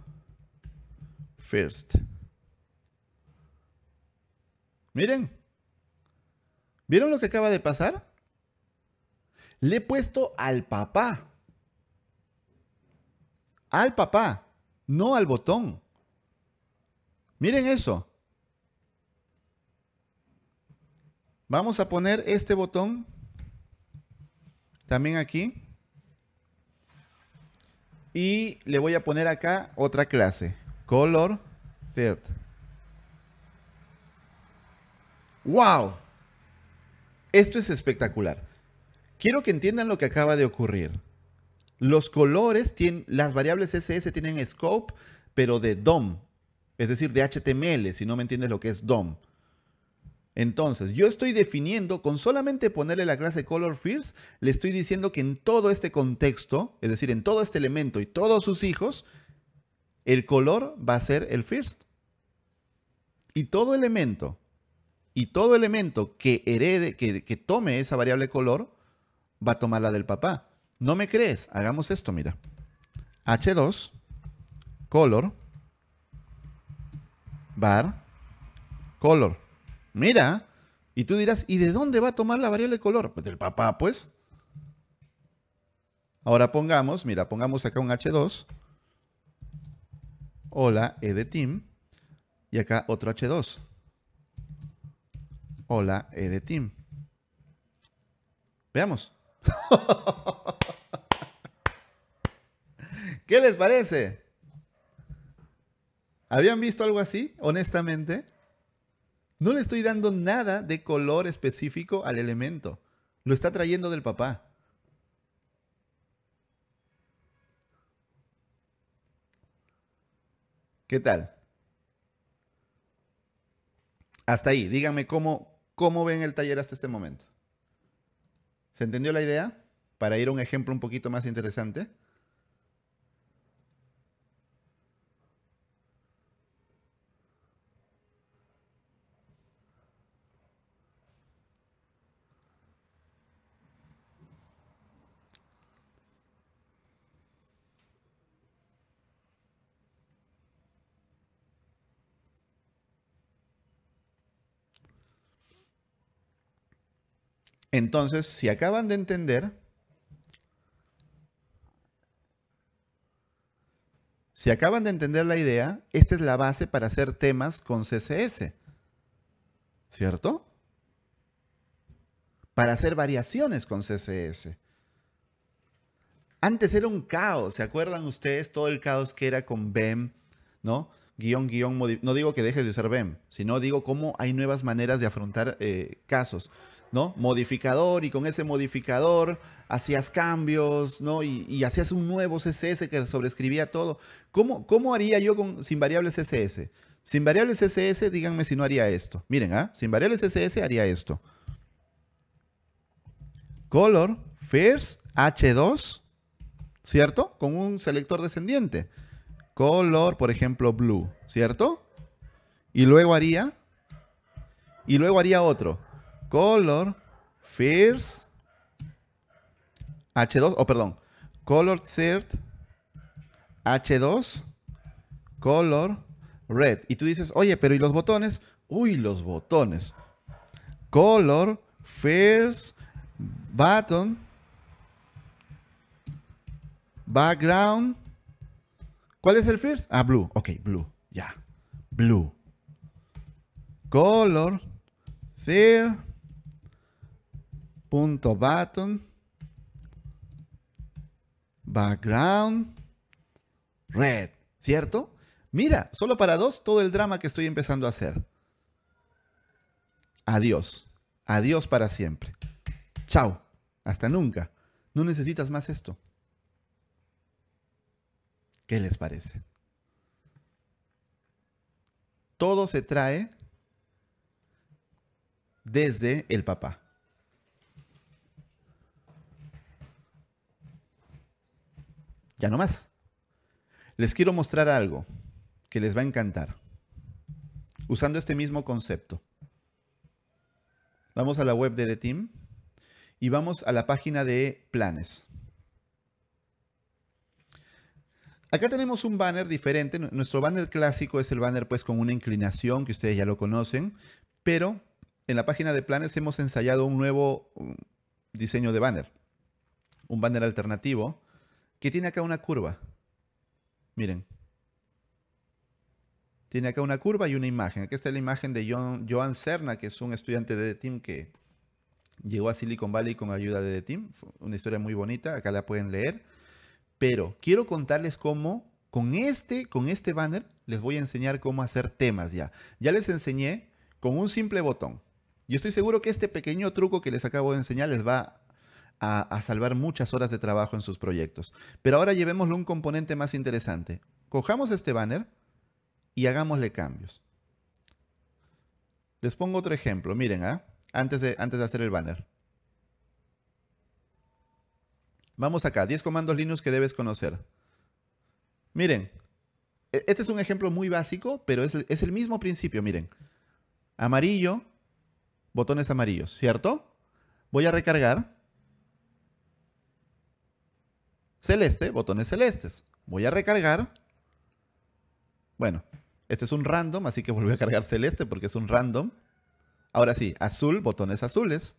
first. Miren, ¿vieron lo que acaba de pasar? Le he puesto al papá. Al papá, no al botón. Miren eso. Vamos a poner este botón también aquí. Y le voy a poner acá otra clase. Color third. ¡Wow! Esto es espectacular. Quiero que entiendan lo que acaba de ocurrir. Los colores, tienen, las variables CSS tienen scope, pero de DOM, es decir, de HTML, si no me entiendes lo que es DOM. Entonces, yo estoy definiendo, con solamente ponerle la clase color first, le estoy diciendo que en todo este contexto, es decir, en todo este elemento y todos sus hijos, el color va a ser el first. Y todo elemento, y todo elemento que herede, que, tome esa variable color, va a tomar la del papá. ¿No me crees? Hagamos esto, mira. H2, color, bar, color. Mira. Y tú dirás, ¿y de dónde va a tomar la variable de color? Pues del papá, pues. Ahora pongamos, mira, pongamos acá un H2. Hola, E de team. Y acá otro H2. Hola, E de team. Veamos. [LAUGHS] ¿Qué les parece? ¿Habían visto algo así, honestamente? No le estoy dando nada de color específico al elemento. Lo está trayendo del papá. ¿Qué tal? Hasta ahí. Díganme cómo, cómo ven el taller hasta este momento. ¿Se entendió la idea? Para ir a un ejemplo un poquito más interesante. Entonces, si acaban de entender, si acaban de entender la idea, esta es la base para hacer temas con CSS. ¿Cierto? Para hacer variaciones con CSS. Antes era un caos, ¿se acuerdan ustedes? Todo el caos que era con BEM, ¿no? Guión, no digo que dejes de usar BEM, sino digo cómo hay nuevas maneras de afrontar eh, casos. ¿no? Modificador y con ese modificador hacías cambios, ¿no? Y, hacías un nuevo CSS que sobrescribía todo. ¿Cómo, cómo haría yo con, sin variables CSS? Sin variables CSS, díganme si no haría esto. Miren, ¿ah? Sin variables CSS haría esto. Color first h2, ¿cierto? Con un selector descendiente. Color, por ejemplo, blue, ¿cierto? Y luego haría... Y luego haría otro color first h2, oh perdón, color third h2 color red. Y tú dices, oye, pero ¿y los botones? Uy, los botones. Color first button background. ¿Cuál es el first? Ah, blue. Ok, blue. Ya. Blue. Color third punto button background red, ¿cierto? Mira, solo para dos, todo el drama que estoy empezando a hacer. Adiós. Adiós para siempre. Chao. Hasta nunca. No necesitas más esto. ¿Qué les parece? Todo se trae desde el papá. Ya no más. Les quiero mostrar algo que les va a encantar. Usando este mismo concepto. Vamos a la web de The Team y vamos a la página de planes. Acá tenemos un banner diferente. Nuestro banner clásico es el banner pues con una inclinación que ustedes ya lo conocen, pero en la página de planes hemos ensayado un nuevo mm, diseño de banner, un banner alternativo que tiene acá una curva. Miren. Tiene acá una curva y una imagen. Aquí está la imagen de John, Joan Serna, que es un estudiante de The Team que llegó a Silicon Valley con ayuda de The Team. una historia muy bonita, acá la pueden leer. Pero quiero contarles cómo, con este, con este banner, les voy a enseñar cómo hacer temas ya. Ya les enseñé con un simple botón. Yo estoy seguro que este pequeño truco que les acabo de enseñar les va a, salvar muchas horas de trabajo en sus proyectos. Pero ahora llevémoslo un componente más interesante. Cojamos este banner y hagámosle cambios. Les pongo otro ejemplo, miren, ¿ah? antes, de, antes de hacer el banner. Vamos acá, 10 comandos Linux que debes conocer. Miren, e, este es un ejemplo muy básico, pero es el mismo principio, miren. Amarillo, botones amarillos, ¿cierto? Voy a recargar celeste, botones celestes. Voy a recargar. Bueno, este es un random, así que vuelvo a cargar celeste porque es un random. Ahora sí, azul, botones azules.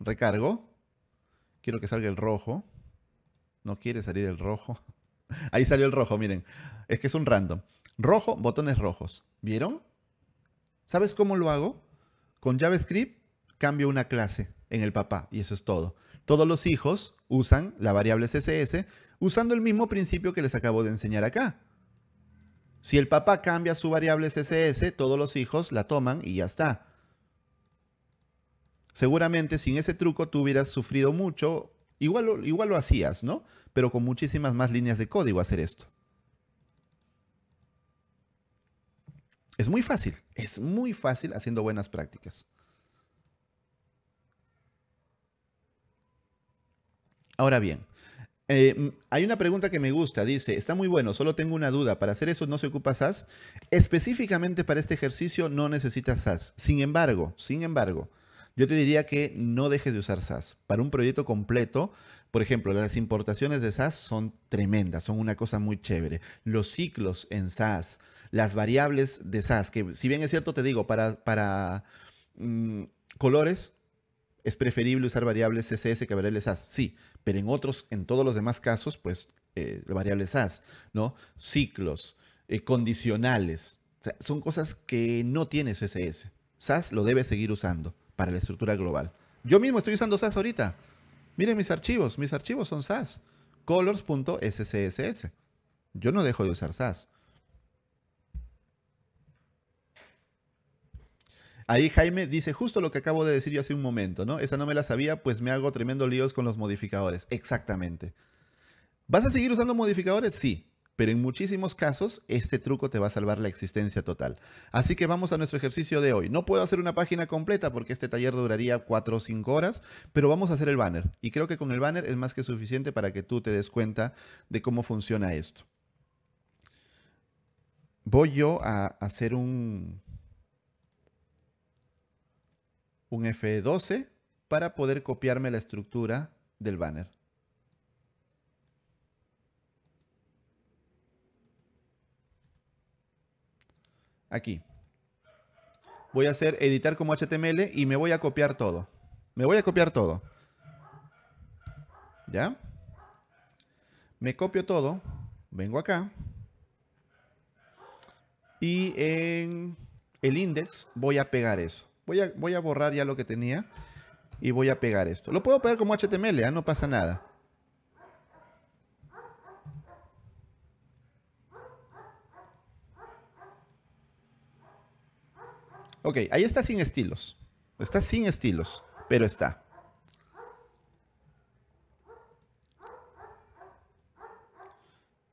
Recargo. Quiero que salga el rojo. No quiere salir el rojo. [LAUGHS] Ahí salió el rojo, miren. Es que es un random. Rojo, botones rojos. ¿Vieron? ¿Sabes cómo lo hago? Con JavaScript cambio una clase en el papá y eso es todo. Todos los hijos usan la variable CSS usando el mismo principio que les acabo de enseñar acá. Si el papá cambia su variable CSS, todos los hijos la toman y ya está. Seguramente sin ese truco tú hubieras sufrido mucho, igual, igual lo hacías, ¿no? Pero con muchísimas más líneas de código hacer esto. Es muy fácil, es muy fácil haciendo buenas prácticas. Ahora bien, em, hay una pregunta que me gusta, dice, está muy bueno, solo tengo una duda, para hacer eso no se ocupa SAS, específicamente para este ejercicio no necesitas SAS, sin embargo, sin embargo, yo te diría que no dejes de usar SAS. Para un proyecto completo, por ejemplo, las importaciones de SAS son tremendas, son una cosa muy chévere. Los ciclos en SAS, las variables de SAS, que si bien es cierto, te digo, para, para mm, colores es preferible usar variables CSS que variables SAS, sí, pero en otros, en todos los demás casos, pues eh, variables SAS, ¿no? Ciclos, eh, condicionales, son cosas que no tiene CSS. SAS lo debe seguir usando para la estructura global. Yo mismo estoy usando SAS ahorita. Miren mis archivos, mis archivos son SAS, colors.scss. Yo no dejo de usar SAS. Ahí Jaime dice justo lo que acabo de decir yo hace un momento, ¿no? Esa no me la sabía, pues me hago tremendo líos con los modificadores. Exactamente. ¿Vas a seguir usando modificadores? Sí, pero en muchísimos casos este truco te va a salvar la existencia total. Así que vamos a nuestro ejercicio de hoy. No puedo hacer una página completa porque este taller duraría 4 o 5 horas, pero vamos a hacer el banner. Y creo que con el banner es más que suficiente para que tú te des cuenta de cómo funciona esto. Voy yo a hacer un, un F12 para poder copiarme la estructura del banner. Aquí. Voy a hacer editar como HTML y me voy a copiar todo. Me voy a copiar todo. ¿Ya? Me copio todo. Vengo acá. Y en el index voy a pegar eso. Voy a, borrar ya lo que tenía y voy a pegar esto. Lo puedo pegar como HTML, ¿ah? no pasa nada. Ok, ahí está sin estilos. Está sin estilos, pero está.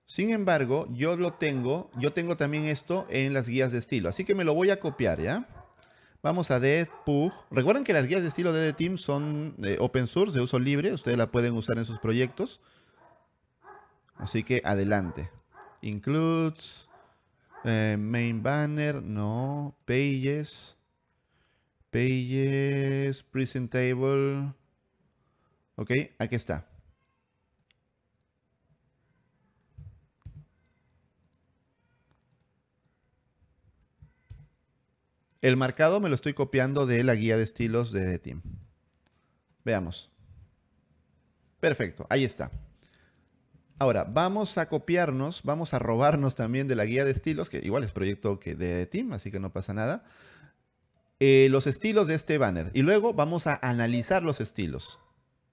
Sin embargo, yo lo tengo, yo tengo también esto en las guías de estilo, así que me lo voy a copiar, ¿ya? Vamos a DevPug. Recuerden que las guías de estilo de Team son de eh, open source, de uso libre. Ustedes la pueden usar en sus proyectos. Así que adelante. Includes. Eh, main banner. No. Pages. Pages. Presentable. Ok, aquí está. El marcado me lo estoy copiando de la guía de estilos de The Team. Veamos. Perfecto, ahí está. Ahora, vamos a copiarnos, vamos a robarnos también de la guía de estilos, que igual es proyecto que de Team, así que no pasa nada, eh, los estilos de este banner. Y luego vamos a analizar los estilos.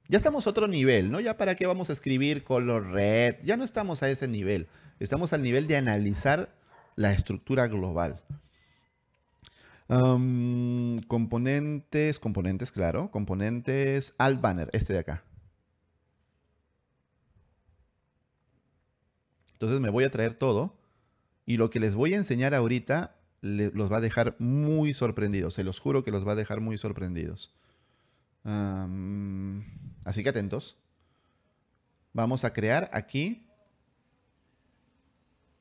Ya estamos a otro nivel, ¿no? Ya para qué vamos a escribir color red, ya no estamos a ese nivel. Estamos al nivel de analizar la estructura global componentes, componentes, claro. Componentes, alt banner, este de acá. Entonces me voy a traer todo y lo que les voy a enseñar ahorita los va a dejar muy sorprendidos. Se los juro que los va a dejar muy sorprendidos. así que atentos. Vamos a crear aquí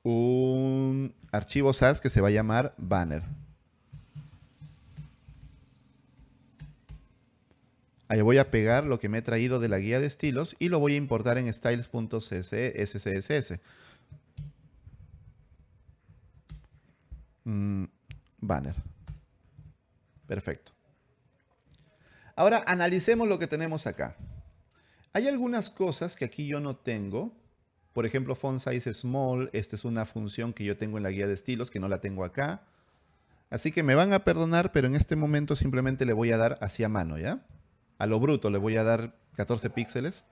un archivo SAS que se va a llamar banner. Ahí voy a pegar lo que me he traído de la guía de estilos y lo voy a importar en styles.css. Mm, banner. Perfecto. Ahora analicemos lo que tenemos acá. Hay algunas cosas que aquí yo no tengo. Por ejemplo, font size small. Esta es una función que yo tengo en la guía de estilos que no la tengo acá. Así que me van a perdonar, pero en este momento simplemente le voy a dar hacia mano, ¿ya? a lo bruto le voy a dar 14 píxeles,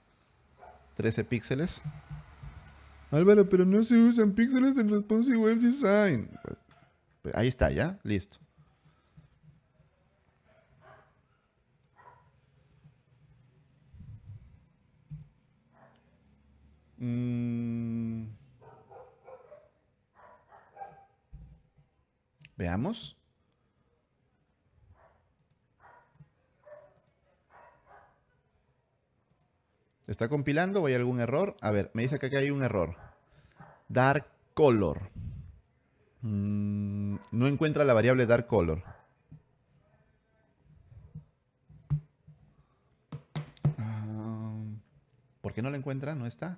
13 píxeles. Álvaro, pero no se usan píxeles en responsive web design. Pues, pues, ahí está, ya, listo. Mm. Veamos. Está compilando o hay algún error. A ver, me dice que aquí hay un error. Dark color. Mm, no encuentra la variable dark color. Ah, ¿Por qué no la encuentra? ¿No está?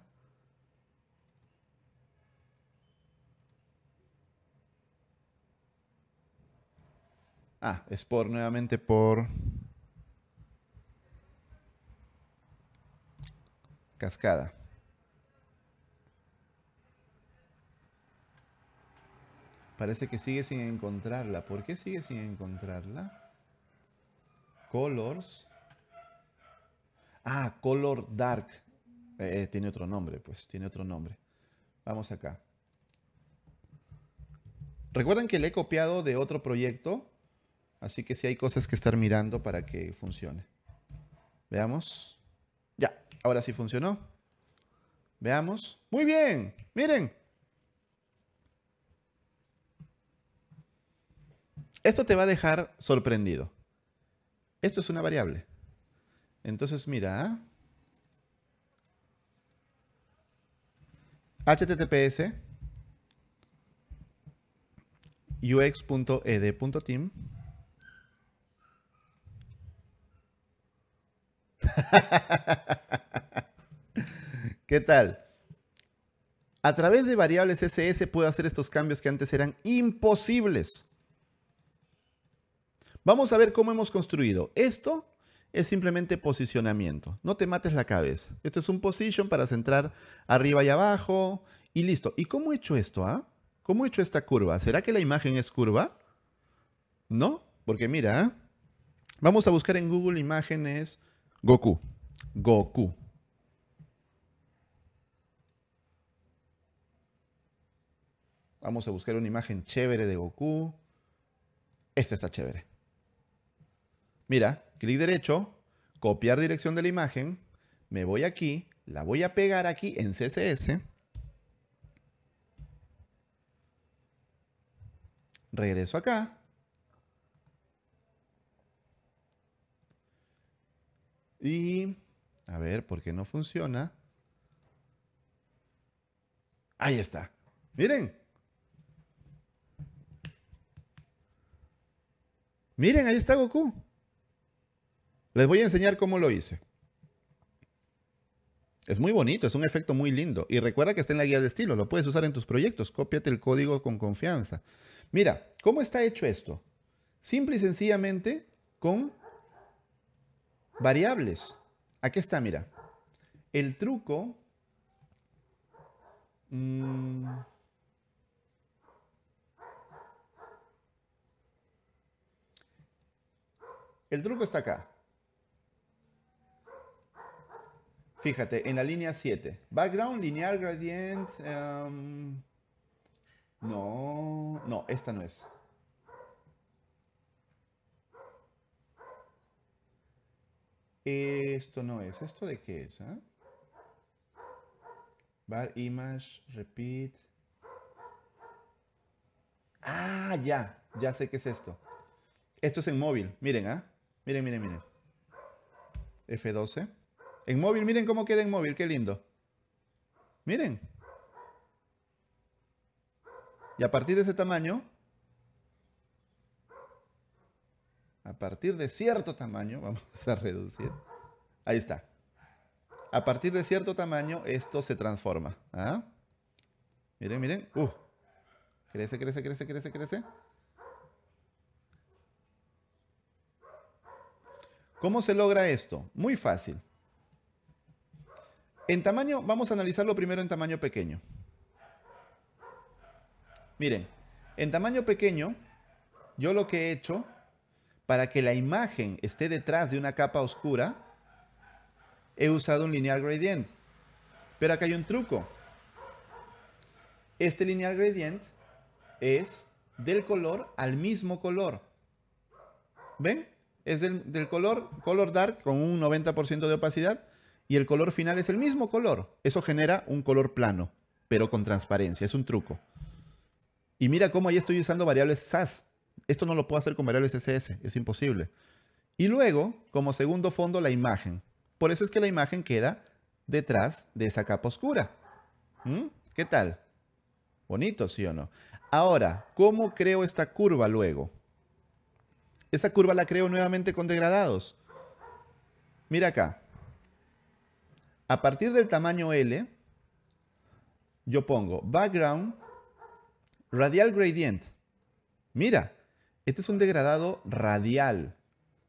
Ah, es por nuevamente por cascada. Parece que sigue sin encontrarla. ¿Por qué sigue sin encontrarla? Colors. Ah, Color Dark. Eh, eh, tiene otro nombre, pues, tiene otro nombre. Vamos acá. Recuerden que le he copiado de otro proyecto, así que si hay cosas que estar mirando para que funcione. Veamos. Ahora sí funcionó. Veamos. Muy bien. Miren. Esto te va a dejar sorprendido. Esto es una variable. Entonces, mira. https ux.ed.team [LAUGHS] ¿Qué tal? A través de variables SS puedo hacer estos cambios que antes eran imposibles. Vamos a ver cómo hemos construido. Esto es simplemente posicionamiento. No te mates la cabeza. Esto es un position para centrar arriba y abajo y listo. ¿Y cómo he hecho esto? Ah? ¿Cómo he hecho esta curva? ¿Será que la imagen es curva? No, porque mira, vamos a buscar en Google imágenes Goku. Goku. Vamos a buscar una imagen chévere de Goku. Esta está chévere. Mira, clic derecho, copiar dirección de la imagen. Me voy aquí, la voy a pegar aquí en CSS. Regreso acá. Y a ver, ¿por qué no funciona? Ahí está. Miren. Miren, ahí está Goku. Les voy a enseñar cómo lo hice. Es muy bonito, es un efecto muy lindo. Y recuerda que está en la guía de estilo, lo puedes usar en tus proyectos. Cópiate el código con confianza. Mira, ¿cómo está hecho esto? Simple y sencillamente con Variables. Aquí está, mira. El truco... Mm, el truco está acá. Fíjate, en la línea 7. Background, linear, gradient... Em, no, no, esta no es. Esto no es. ¿Esto de qué es? Ah? Bar image, repeat. Ah, ya. Ya sé qué es esto. Esto es en móvil. Miren, ¿ah? Miren, miren, miren. F12. En móvil, miren cómo queda en móvil. Qué lindo. Miren. Y a partir de ese tamaño, a partir de cierto tamaño, [LAUGHS] vamos a reducir, ahí está. A partir de cierto tamaño esto se transforma. ¿ah? Miren, miren, uh, crece, crece, crece, crece, crece. ¿Cómo se logra esto? Muy fácil. En tamaño, vamos a analizarlo primero en tamaño pequeño. Miren, en tamaño pequeño, yo lo que he hecho para que la imagen esté detrás de una capa oscura, he usado un linear gradient. Pero acá hay un truco. Este linear gradient es del color al mismo color. ¿Ven? Es del, color, color dark con un 90% de opacidad y el color final es el mismo color. Eso genera un color plano, pero con transparencia. Es un truco. Y mira cómo ahí estoy usando variables SAS esto no lo puedo hacer con variables CSS, es imposible. Y luego, como segundo fondo, la imagen. Por eso es que la imagen queda detrás de esa capa oscura. ¿Mm? ¿Qué tal? Bonito, ¿sí o no? Ahora, ¿cómo creo esta curva luego? Esa curva la creo nuevamente con degradados. Mira acá. A partir del tamaño L, yo pongo background radial gradient. Mira, este es un degradado radial,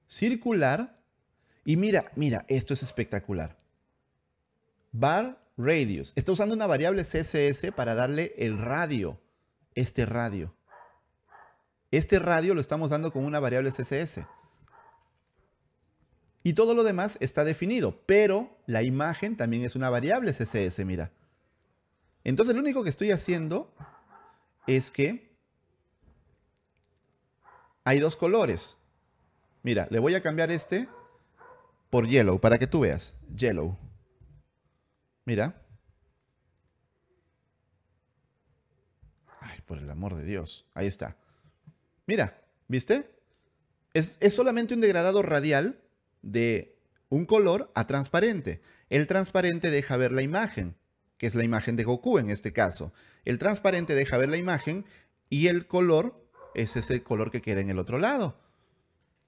circular. Y mira, mira, esto es espectacular. Bar radius. Está usando una variable CSS para darle el radio, este radio. Este radio lo estamos dando con una variable CSS. Y todo lo demás está definido, pero la imagen también es una variable CSS, mira. Entonces lo único que estoy haciendo es que hay dos colores. Mira, le voy a cambiar este por yellow para que tú veas. Yellow. Mira. Ay, por el amor de Dios. Ahí está. Mira, ¿viste? Es, solamente un degradado radial de un color a transparente. El transparente deja ver la imagen, que es la imagen de Goku en este caso. El transparente deja ver la imagen y el color es ese color que queda en el otro lado.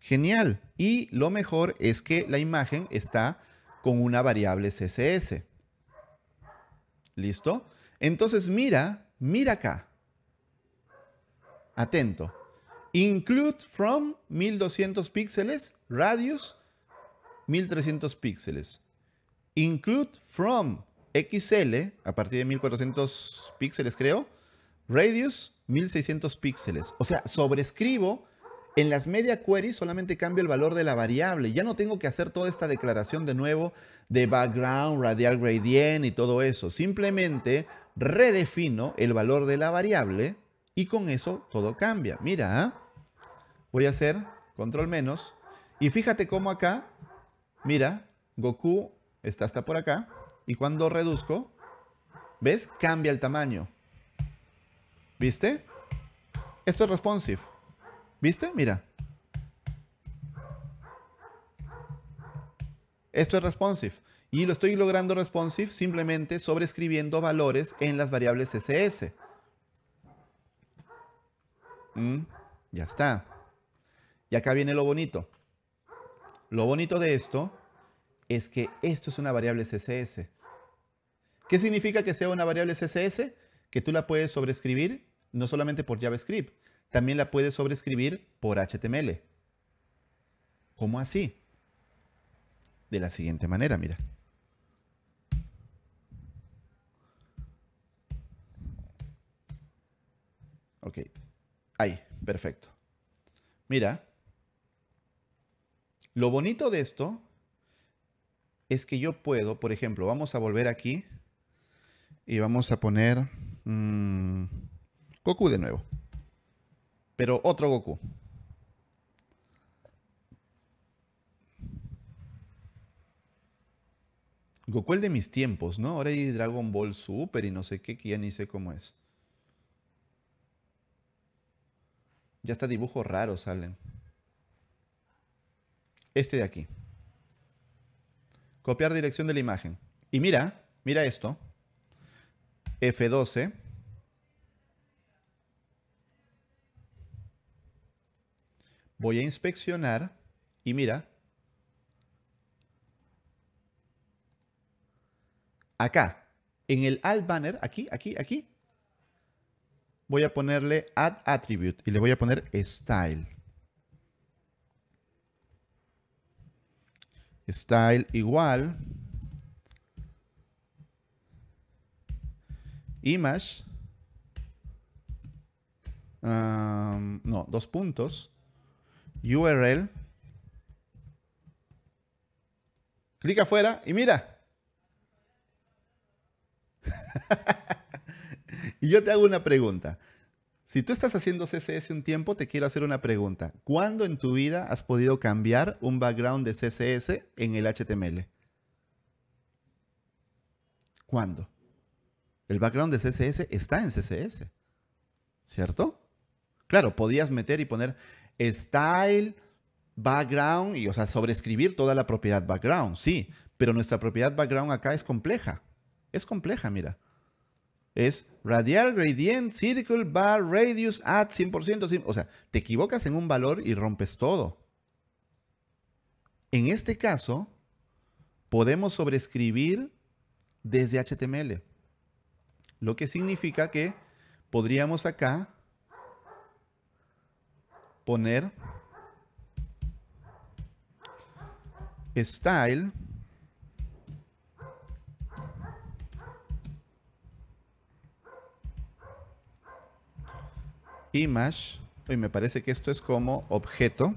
Genial. Y lo mejor es que la imagen está con una variable CSS. ¿Listo? Entonces mira, mira acá. Atento. Include from 1200 píxeles, radius 1300 píxeles. Include from XL, a partir de 1400 píxeles creo, Radius, 1600 píxeles. O sea, sobrescribo. En las media queries solamente cambio el valor de la variable. Ya no tengo que hacer toda esta declaración de nuevo de background, radial gradient y todo eso. Simplemente redefino el valor de la variable y con eso todo cambia. Mira, ¿ah? voy a hacer control menos. Y fíjate cómo acá, mira, Goku está hasta por acá. Y cuando reduzco, ¿ves? Cambia el tamaño. ¿Viste? Esto es responsive. ¿Viste? Mira. Esto es responsive. Y lo estoy logrando responsive simplemente sobreescribiendo valores en las variables CSS. Mm, ya está. Y acá viene lo bonito. Lo bonito de esto es que esto es una variable CSS. ¿Qué significa que sea una variable CSS? Que tú la puedes sobreescribir no solamente por JavaScript, también la puedes sobreescribir por HTML. ¿Cómo así? De la siguiente manera, mira. Ok. Ahí, perfecto. Mira. Lo bonito de esto es que yo puedo, por ejemplo, vamos a volver aquí y vamos a poner... Mm, Goku de nuevo. Pero otro Goku. Goku el de mis tiempos, ¿no? Ahora hay Dragon Ball Super y no sé qué, quién ya sé cómo es. Ya está dibujos raros salen. Este de aquí. Copiar dirección de la imagen. Y mira, mira esto. F12. Voy a inspeccionar y mira. Acá, en el alt banner, aquí, aquí, aquí, voy a ponerle add attribute y le voy a poner style. Style igual. Image. Um, no, dos puntos. URL. clic afuera y mira. [LAUGHS] y yo te hago una pregunta. Si tú estás haciendo CSS un tiempo, te quiero hacer una pregunta. ¿Cuándo en tu vida has podido cambiar un background de CSS en el HTML? ¿Cuándo? El background de CSS está en CSS, ¿cierto? Claro, podías meter y poner style, background, y o sea, sobreescribir toda la propiedad background, sí, pero nuestra propiedad background acá es compleja. Es compleja, mira. Es radial gradient circle bar radius at 100%. O sea, te equivocas en un valor y rompes todo. En este caso, podemos sobreescribir desde HTML. Lo que significa que podríamos acá poner style image y me parece que esto es como objeto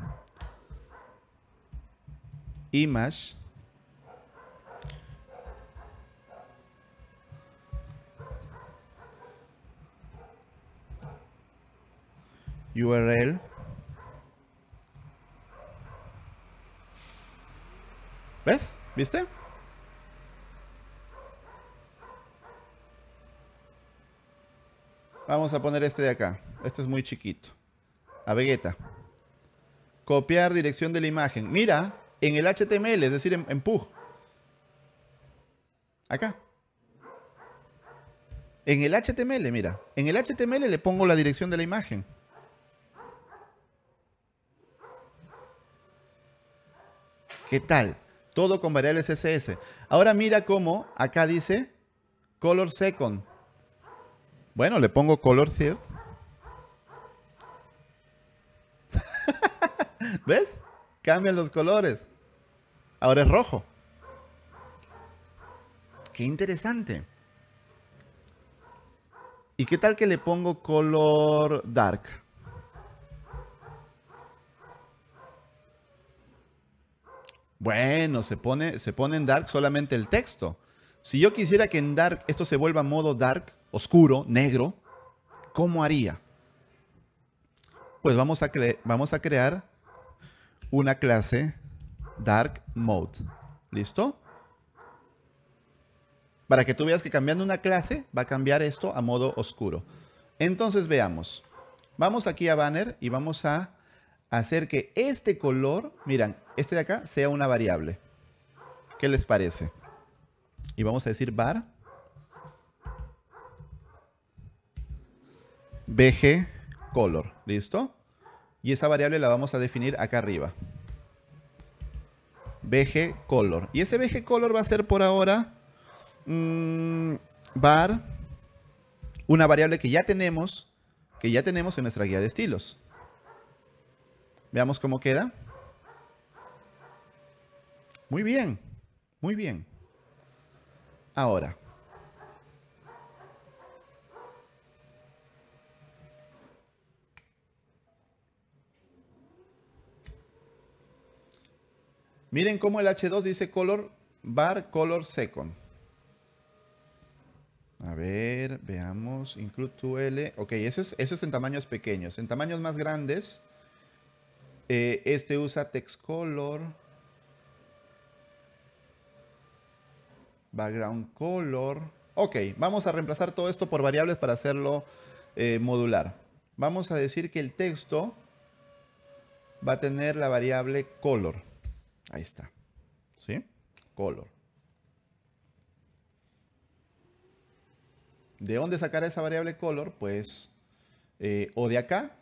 image URL ¿Ves? ¿Viste? Vamos a poner este de acá. Este es muy chiquito. A Vegeta. Copiar dirección de la imagen. Mira, en el HTML, es decir, en, PUG. Acá. En el HTML, mira. En el HTML le pongo la dirección de la imagen. ¿Qué tal? Todo con variables CSS. Ahora mira cómo acá dice color second. Bueno, le pongo color third. [LAUGHS] ¿Ves? Cambian los colores. Ahora es rojo. Qué interesante. ¿Y qué tal que le pongo color dark? Bueno, se pone, se en dark solamente el texto. Si yo quisiera que en dark esto se vuelva modo dark, oscuro, negro, ¿cómo haría? Pues vamos a, vamos a crear una clase dark mode. ¿Listo? Para que tú veas que cambiando una clase va a cambiar esto a modo oscuro. Entonces veamos. Vamos aquí a banner y vamos a hacer que este color, miran, este de acá sea una variable. ¿Qué les parece? Y vamos a decir var bg color, ¿listo? Y esa variable la vamos a definir acá arriba. bg color. Y ese bg color va a ser por ahora mm, var una variable que ya tenemos, que ya tenemos en nuestra guía de estilos. Veamos cómo queda. Muy bien, muy bien. Ahora. Miren cómo el H2 dice color bar color second. A ver, veamos, include tu l Ok, es, eso es en tamaños pequeños. En tamaños más grandes, eh, este usa text color Background color. Ok, vamos a reemplazar todo esto por variables para hacerlo eh, modular. Vamos a decir que el texto va a tener la variable color. Ahí está. ¿Sí? Color. ¿De dónde sacar esa variable color? Pues eh, o de acá,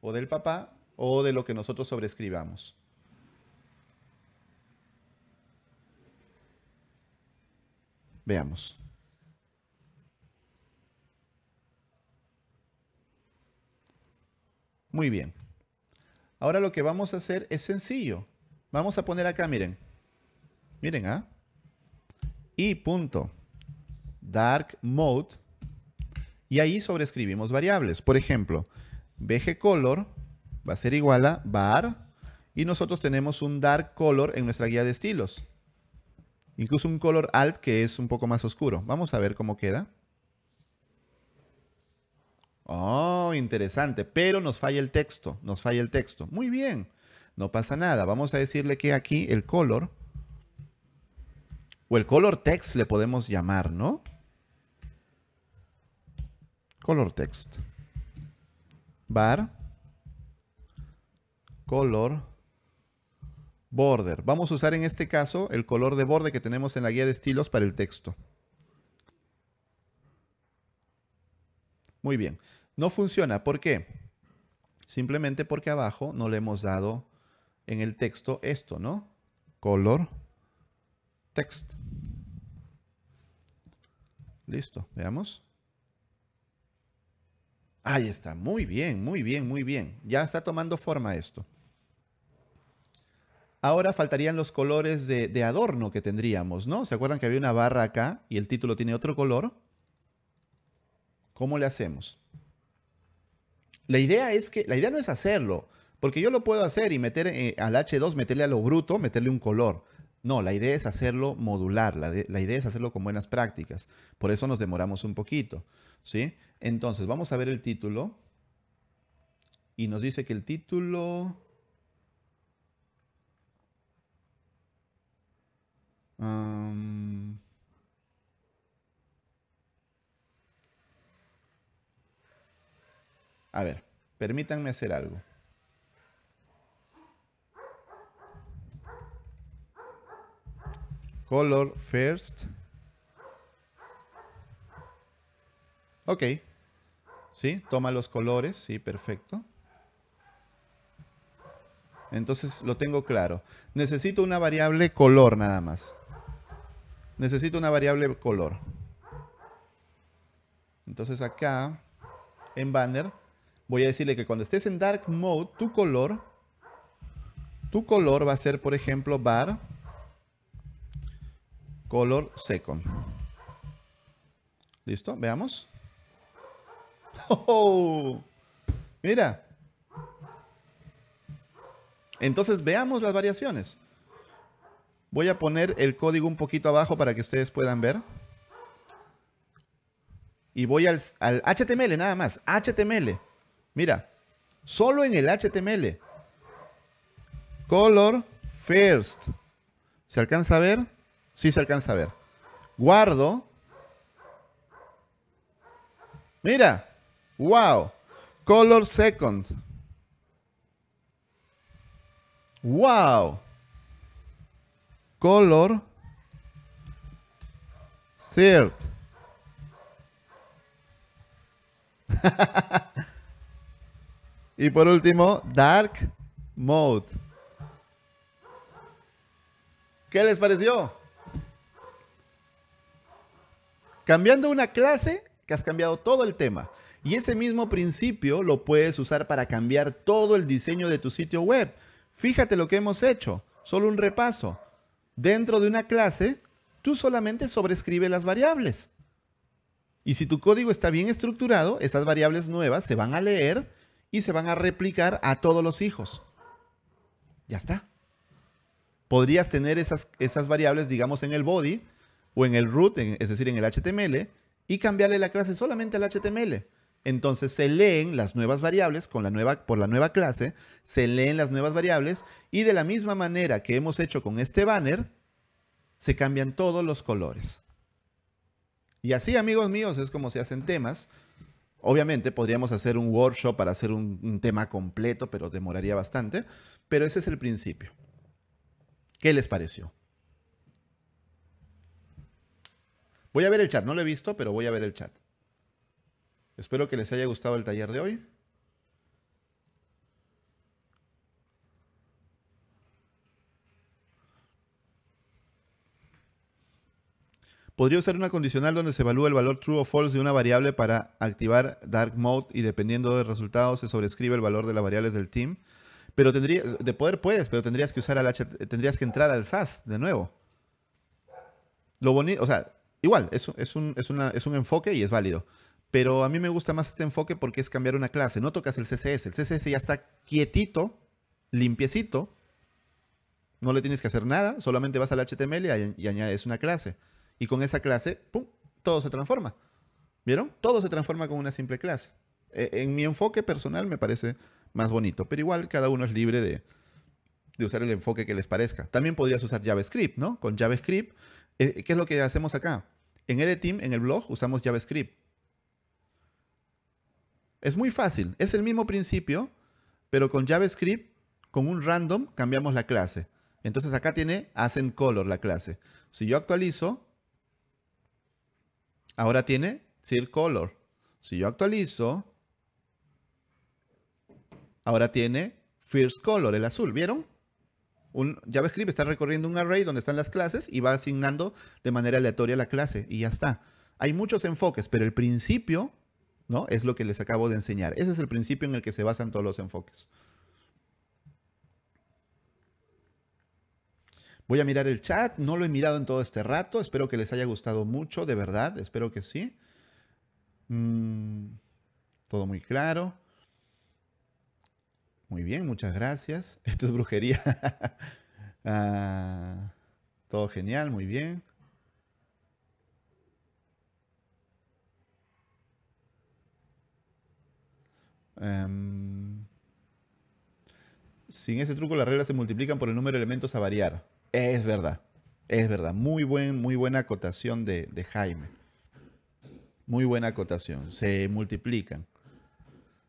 o del papá, o de lo que nosotros sobrescribamos. Veamos. Muy bien. Ahora lo que vamos a hacer es sencillo. Vamos a poner acá, miren. Miren, ¿ah? Y punto. Dark mode. Y ahí sobrescribimos variables. Por ejemplo, color va a ser igual a bar. Y nosotros tenemos un dark color en nuestra guía de estilos. Incluso un color alt que es un poco más oscuro. Vamos a ver cómo queda. Oh, interesante. Pero nos falla el texto. Nos falla el texto. Muy bien. No pasa nada. Vamos a decirle que aquí el color o el color text le podemos llamar, ¿no? Color text. Bar color border. Vamos a usar en este caso el color de borde que tenemos en la guía de estilos para el texto. Muy bien. No funciona. ¿Por qué? Simplemente porque abajo no le hemos dado en el texto esto, ¿no? Color text. Listo. Veamos. Ahí está. Muy bien, muy bien, muy bien. Ya está tomando forma esto. Ahora faltarían los colores de, adorno que tendríamos, ¿no? ¿Se acuerdan que había una barra acá y el título tiene otro color? ¿Cómo le hacemos? La idea es que, la idea no es hacerlo, porque yo lo puedo hacer y meter eh, al H2, meterle a lo bruto, meterle un color. No, la idea es hacerlo modular, la, la idea es hacerlo con buenas prácticas. Por eso nos demoramos un poquito, ¿sí? Entonces, vamos a ver el título. Y nos dice que el título... a ver, permítanme hacer algo. Color first. Ok. Sí, toma los colores. Sí, perfecto. Entonces lo tengo claro. Necesito una variable color nada más necesito una variable color. Entonces acá, en banner, voy a decirle que cuando estés en dark mode, tu color, tu color va a ser, por ejemplo, bar color second. ¿Listo? Veamos. ¡Oh! Mira. Entonces veamos las variaciones. Voy a poner el código un poquito abajo para que ustedes puedan ver. Y voy al, HTML nada más. HTML. Mira, solo en el HTML. Color first. ¿Se alcanza a ver? Sí, se alcanza a ver. Guardo. Mira. Wow. Color second. Wow color shirt. [LAUGHS] y por último, dark mode. ¿Qué les pareció? Cambiando una clase, que has cambiado todo el tema. Y ese mismo principio lo puedes usar para cambiar todo el diseño de tu sitio web. Fíjate lo que hemos hecho. Solo un repaso. Dentro de una clase, tú solamente sobrescribes las variables. Y si tu código está bien estructurado, esas variables nuevas se van a leer y se van a replicar a todos los hijos. Ya está. Podrías tener esas, variables, digamos, en el body o en el root, es decir, en el HTML, y cambiarle la clase solamente al HTML. Entonces se leen las nuevas variables con la nueva, por la nueva clase, se leen las nuevas variables y de la misma manera que hemos hecho con este banner, se cambian todos los colores. Y así, amigos míos, es como se hacen temas. Obviamente podríamos hacer un workshop para hacer un, un tema completo, pero demoraría bastante. Pero ese es el principio. ¿Qué les pareció? Voy a ver el chat, no lo he visto, pero voy a ver el chat. Espero que les haya gustado el taller de hoy. Podría usar una condicional donde se evalúa el valor true o false de una variable para activar dark mode y dependiendo del resultado se sobrescribe el valor de las variables del team. Pero tendrías de poder puedes, pero tendrías que usar al tendrías que entrar al SAS de nuevo. Lo bonito, o sea, igual, es, es un enfoque y es válido. Pero a mí me gusta más este enfoque porque es cambiar una clase. No tocas el CSS. El CSS ya está quietito, limpiecito. No le tienes que hacer nada. Solamente vas al HTML y, añades una clase. Y con esa clase, ¡pum! Todo se transforma. ¿Vieron? Todo se transforma con una simple clase. E, en mi enfoque personal me parece más bonito. Pero igual cada uno es libre de, usar el enfoque que les parezca. También podrías usar JavaScript, ¿no? Con JavaScript, eh, ¿qué es lo que hacemos acá? En Team, en el blog, usamos JavaScript. Es muy fácil, es el mismo principio, pero con JavaScript, con un random, cambiamos la clase. Entonces acá tiene Ascent Color la clase. Si yo actualizo, ahora tiene Seal Color. Si yo actualizo, ahora tiene First Color, el azul, ¿vieron? Un JavaScript está recorriendo un array donde están las clases y va asignando de manera aleatoria la clase y ya está. Hay muchos enfoques, pero el principio ¿no? Es lo que les acabo de enseñar. Ese es el principio en el que se basan todos los enfoques. Voy a mirar el chat, no lo he mirado en todo este rato, espero que les haya gustado mucho, de verdad, espero que sí. Mm, todo muy claro. Muy bien, muchas gracias. [LAUGHS] Esto es brujería. [LAUGHS] Ah, todo genial, muy bien. Em, sin ese truco las reglas se multiplican por el número de elementos a variar. Es verdad, es verdad. Muy, buen, muy buena acotación de, Jaime. Muy buena acotación. Se multiplican.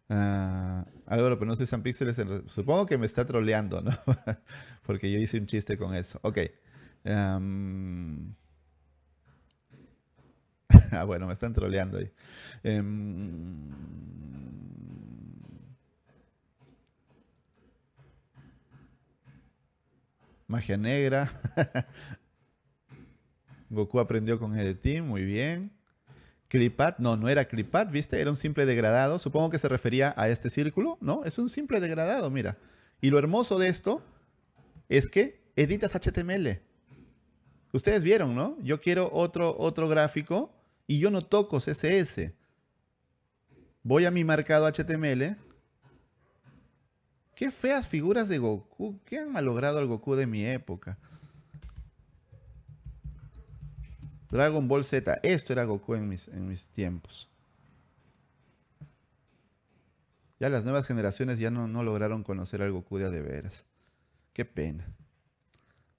Uh, Álvaro, pero no sé, son Píxeles. Supongo que me está troleando, ¿no? [LAUGHS] Porque yo hice un chiste con eso. Ok. Em, [LAUGHS] ah, bueno, me están troleando ahí. Em, magia negra. [LAUGHS] Goku aprendió con Edith, muy bien. Clipat, no, no era Clipat, ¿viste? Era un simple degradado. Supongo que se refería a este círculo, ¿no? Es un simple degradado, mira. Y lo hermoso de esto es que editas HTML. Ustedes vieron, ¿no? Yo quiero otro, otro gráfico y yo no toco CSS. Voy a mi marcado HTML. Qué feas figuras de Goku. ¿Qué han malogrado el Goku de mi época? Dragon Ball Z. Esto era Goku en mis, en mis tiempos. Ya las nuevas generaciones ya no, no lograron conocer al Goku de a de veras. Qué pena.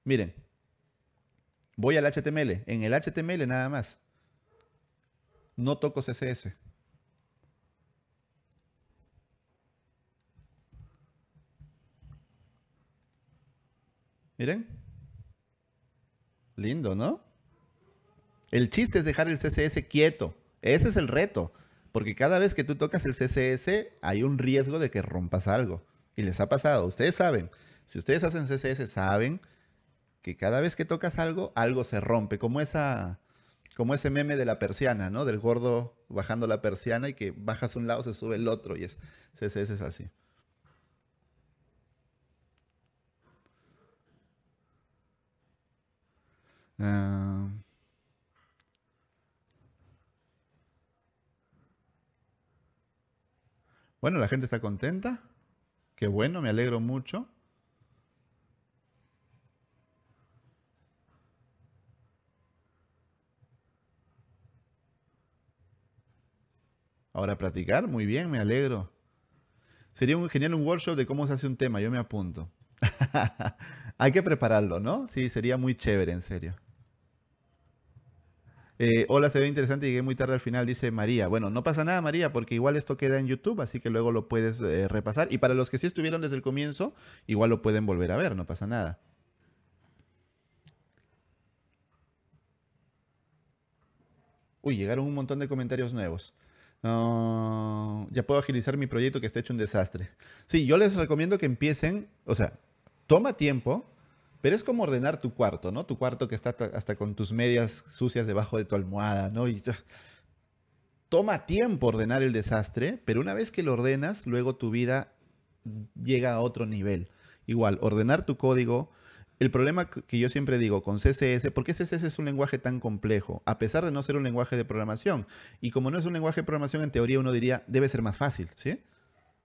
Miren. Voy al HTML. En el HTML nada más. No toco CSS. Miren. Lindo, ¿no? El chiste es dejar el CSS quieto. Ese es el reto. Porque cada vez que tú tocas el CSS hay un riesgo de que rompas algo. Y les ha pasado. Ustedes saben. Si ustedes hacen CSS saben que cada vez que tocas algo, algo se rompe. Como esa, como ese meme de la persiana, ¿no? Del gordo bajando la persiana y que bajas un lado, se sube el otro y es, es así. Ah. Bueno, la gente está contenta. Qué bueno, me alegro mucho. Ahora practicar, muy bien, me alegro. Sería un, genial un workshop de cómo se hace un tema, yo me apunto. [LAUGHS] Hay que prepararlo, ¿no? Sí, sería muy chévere, en serio. Eh, hola, se ve interesante, llegué muy tarde al final, dice María. Bueno, no pasa nada, María, porque igual esto queda en YouTube, así que luego lo puedes eh, repasar. Y para los que sí estuvieron desde el comienzo, igual lo pueden volver a ver, no pasa nada. Uy, llegaron un montón de comentarios nuevos ya puedo agilizar mi proyecto que está hecho un desastre. Sí, yo les recomiendo que empiecen, o sea, toma tiempo, pero es como ordenar tu cuarto, ¿no? Tu cuarto que está hasta, con tus medias sucias debajo de tu almohada, ¿no? Y toma tiempo ordenar el desastre, pero una vez que lo ordenas, luego tu vida llega a otro nivel. Igual, ordenar tu código, el problema que yo siempre digo con CSS, ¿Por qué CSS es un lenguaje tan complejo, a pesar de no ser un lenguaje de programación. Y como no es un lenguaje de programación, en teoría uno diría, debe ser más fácil, ¿sí?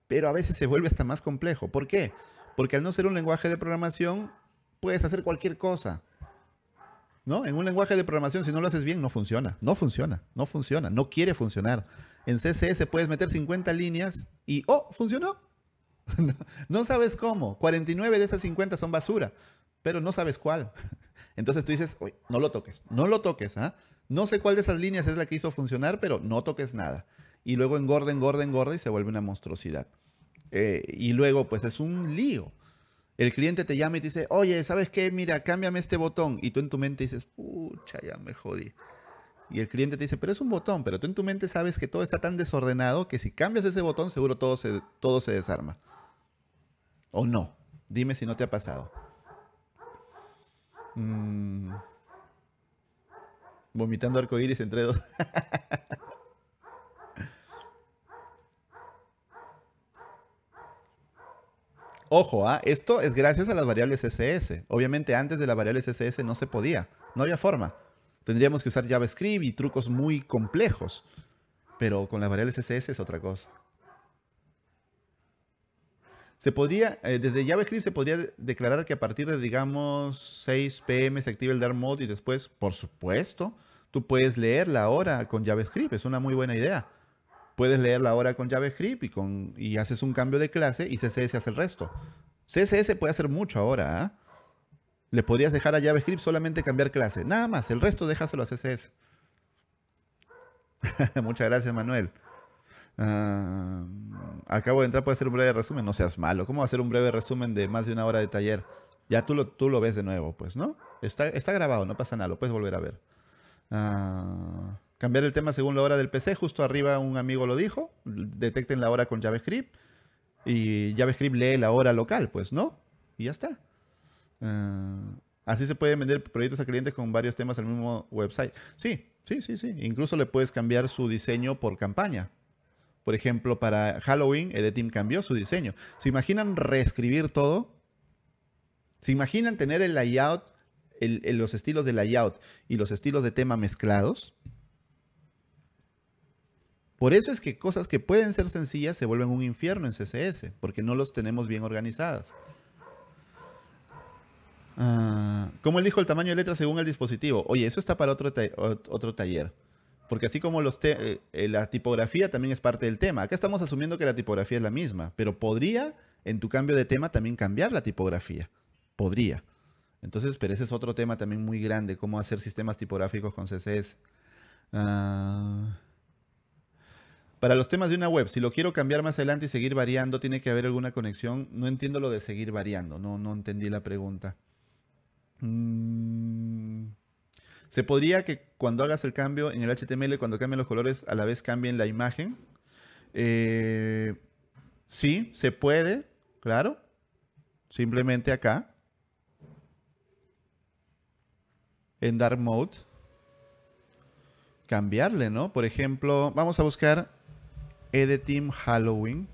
Pero a veces se vuelve hasta más complejo. ¿Por qué? Porque al no ser un lenguaje de programación, puedes hacer cualquier cosa. ¿No? En un lenguaje de programación, si no lo haces bien, no funciona. No funciona, no funciona, no quiere funcionar. En CSS puedes meter 50 líneas y, oh, funcionó. [LAUGHS] no sabes cómo. 49 de esas 50 son basura pero no sabes cuál. [LAUGHS] Entonces tú dices, no lo toques, no lo toques. ¿ah? No sé cuál de esas líneas es la que hizo funcionar, pero no toques nada. Y luego engorda, engorda, engorda y se vuelve una monstruosidad. Eh, y luego, pues es un lío. El cliente te llama y te dice, oye, ¿sabes qué? Mira, cámbiame este botón. Y tú en tu mente dices, pucha, ya me jodí. Y el cliente te dice, pero es un botón, pero tú en tu mente sabes que todo está tan desordenado que si cambias ese botón seguro todo se, todo se desarma. ¿O no? Dime si no te ha pasado. Mm. Vomitando arcoíris entre dos. [LAUGHS] Ojo, ¿ah? esto es gracias a las variables CSS. Obviamente antes de las variables CSS no se podía, no había forma. Tendríamos que usar JavaScript y trucos muy complejos. Pero con las variables CSS es otra cosa. Se podría, eh, desde JavaScript se podría declarar que a partir de, digamos, 6 pm se active el dark mode y después, por supuesto, tú puedes leer la hora con JavaScript. Es una muy buena idea. Puedes leer la hora con JavaScript y, con, y haces un cambio de clase y CSS hace el resto. CSS puede hacer mucho ahora. ¿ah? Le podrías dejar a JavaScript solamente cambiar clase. Nada más, el resto déjaselo a CSS. [LAUGHS] Muchas gracias, Manuel. Ah, acabo de entrar, puede hacer un breve resumen. No seas malo. ¿Cómo hacer un breve resumen de más de una hora de taller? Ya tú lo, tú lo ves de nuevo, pues, ¿no? Está, está grabado, no pasa nada, lo puedes volver a ver. Ah, cambiar el tema según la hora del PC. Justo arriba un amigo lo dijo. Detecten la hora con JavaScript. Y JavaScript lee la hora local, pues, ¿no? Y ya está. Ah, así se pueden vender proyectos a clientes con varios temas al mismo website. Sí, sí, sí, sí. Incluso le puedes cambiar su diseño por campaña. Por ejemplo, para Halloween, el Team cambió su diseño. ¿Se imaginan reescribir todo? ¿Se imaginan tener el layout, los estilos de layout y los estilos de tema mezclados? Por eso es que cosas que pueden ser sencillas se vuelven un infierno en CSS, porque no los tenemos bien organizadas. Ah, ¿Cómo elijo el tamaño de letra según el dispositivo? Oye, eso está para otro, otro taller. Porque así como los eh, eh, la tipografía también es parte del tema. Acá estamos asumiendo que la tipografía es la misma, pero podría en tu cambio de tema también cambiar la tipografía. Podría. Entonces, pero ese es otro tema también muy grande, cómo hacer sistemas tipográficos con CSS. Ah, para los temas de una web, si lo quiero cambiar más adelante y seguir variando, tiene que haber alguna conexión. No entiendo lo de seguir variando, no, no entendí la pregunta. Mmm... ¿Se podría que cuando hagas el cambio en el HTML, cuando cambien los colores, a la vez cambien la imagen? Eh, sí, se puede, claro. Simplemente acá. En Dark Mode. Cambiarle, ¿no? Por ejemplo, vamos a buscar Editing Halloween.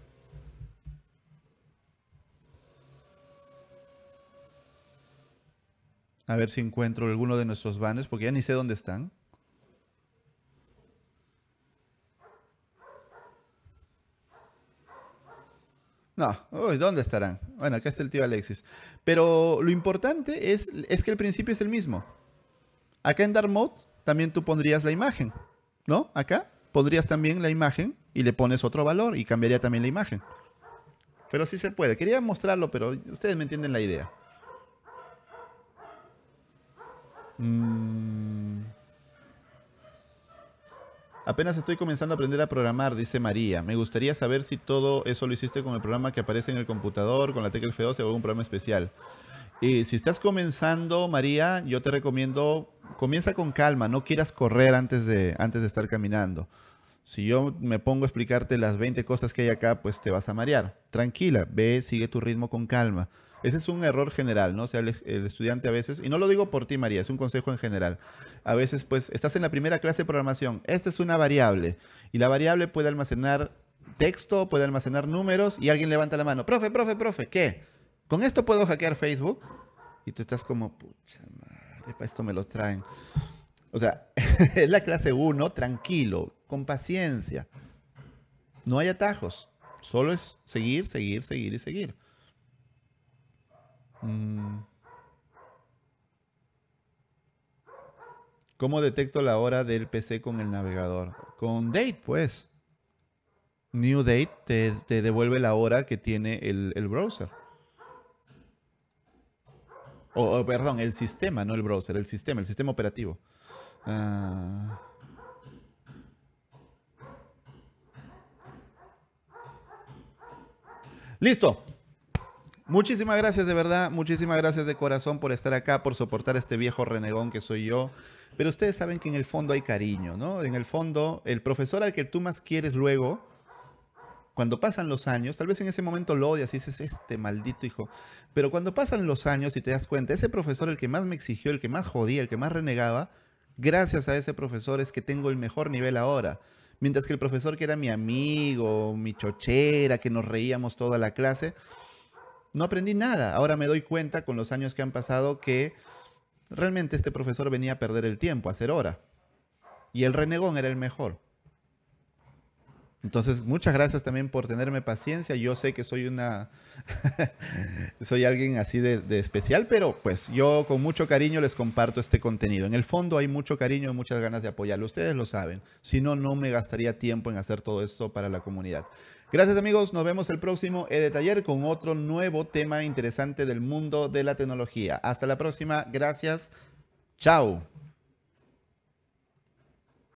A ver si encuentro alguno de nuestros banners, porque ya ni sé dónde están. No, ¿dónde estarán? Bueno, acá está el tío Alexis. Pero lo importante es, es que el principio es el mismo. Acá en Dark Mode también tú pondrías la imagen, ¿no? Acá pondrías también la imagen y le pones otro valor y cambiaría también la imagen. Pero sí se puede. Quería mostrarlo, pero ustedes me entienden la idea. Mm. Apenas estoy comenzando a aprender a programar, dice María. Me gustaría saber si todo eso lo hiciste con el programa que aparece en el computador, con la tecla F12 o algún programa especial. Y si estás comenzando, María, yo te recomiendo, comienza con calma, no quieras correr antes de, antes de estar caminando. Si yo me pongo a explicarte las 20 cosas que hay acá, pues te vas a marear. Tranquila, ve, sigue tu ritmo con calma. Ese es un error general, ¿no? O sea, el, estudiante a veces, y no lo digo por ti, María, es un consejo en general. A veces, pues, estás en la primera clase de programación. Esta es una variable. Y la variable puede almacenar texto, puede almacenar números, y alguien levanta la mano. Profe, profe, profe, ¿qué? ¿Con esto puedo hackear Facebook? Y tú estás como, pucha madre, para esto me los traen. O sea, [LAUGHS] es la clase 1, tranquilo, con paciencia. No hay atajos. Solo es seguir, seguir, seguir y seguir. Mm. ¿Cómo detecto la hora del PC con el navegador? Con date, pues. New date te, devuelve la hora que tiene el, browser. perdón, el sistema, no el browser, el sistema, el sistema operativo. Ah. Listo. Muchísimas gracias de verdad, muchísimas gracias de corazón por estar acá, por soportar a este viejo renegón que soy yo. Pero ustedes saben que en el fondo hay cariño, ¿no? En el fondo, el profesor al que tú más quieres luego, cuando pasan los años, tal vez en ese momento lo odias y dices, este maldito hijo, pero cuando pasan los años y te das cuenta, ese profesor el que más me exigió, el que más jodía, el que más renegaba, gracias a ese profesor es que tengo el mejor nivel ahora. Mientras que el profesor que era mi amigo, mi chochera, que nos reíamos toda la clase, no aprendí nada. Ahora me doy cuenta con los años que han pasado que realmente este profesor venía a perder el tiempo, a hacer hora. Y el renegón era el mejor. Entonces, muchas gracias también por tenerme paciencia. Yo sé que soy una. [LAUGHS] soy alguien así de, especial, pero pues yo con mucho cariño les comparto este contenido. En el fondo hay mucho cariño y muchas ganas de apoyarlo. Ustedes lo saben. Si no, no me gastaría tiempo en hacer todo esto para la comunidad. Gracias amigos, nos vemos el próximo ED Taller con otro nuevo tema interesante del mundo de la tecnología. Hasta la próxima, gracias, chao.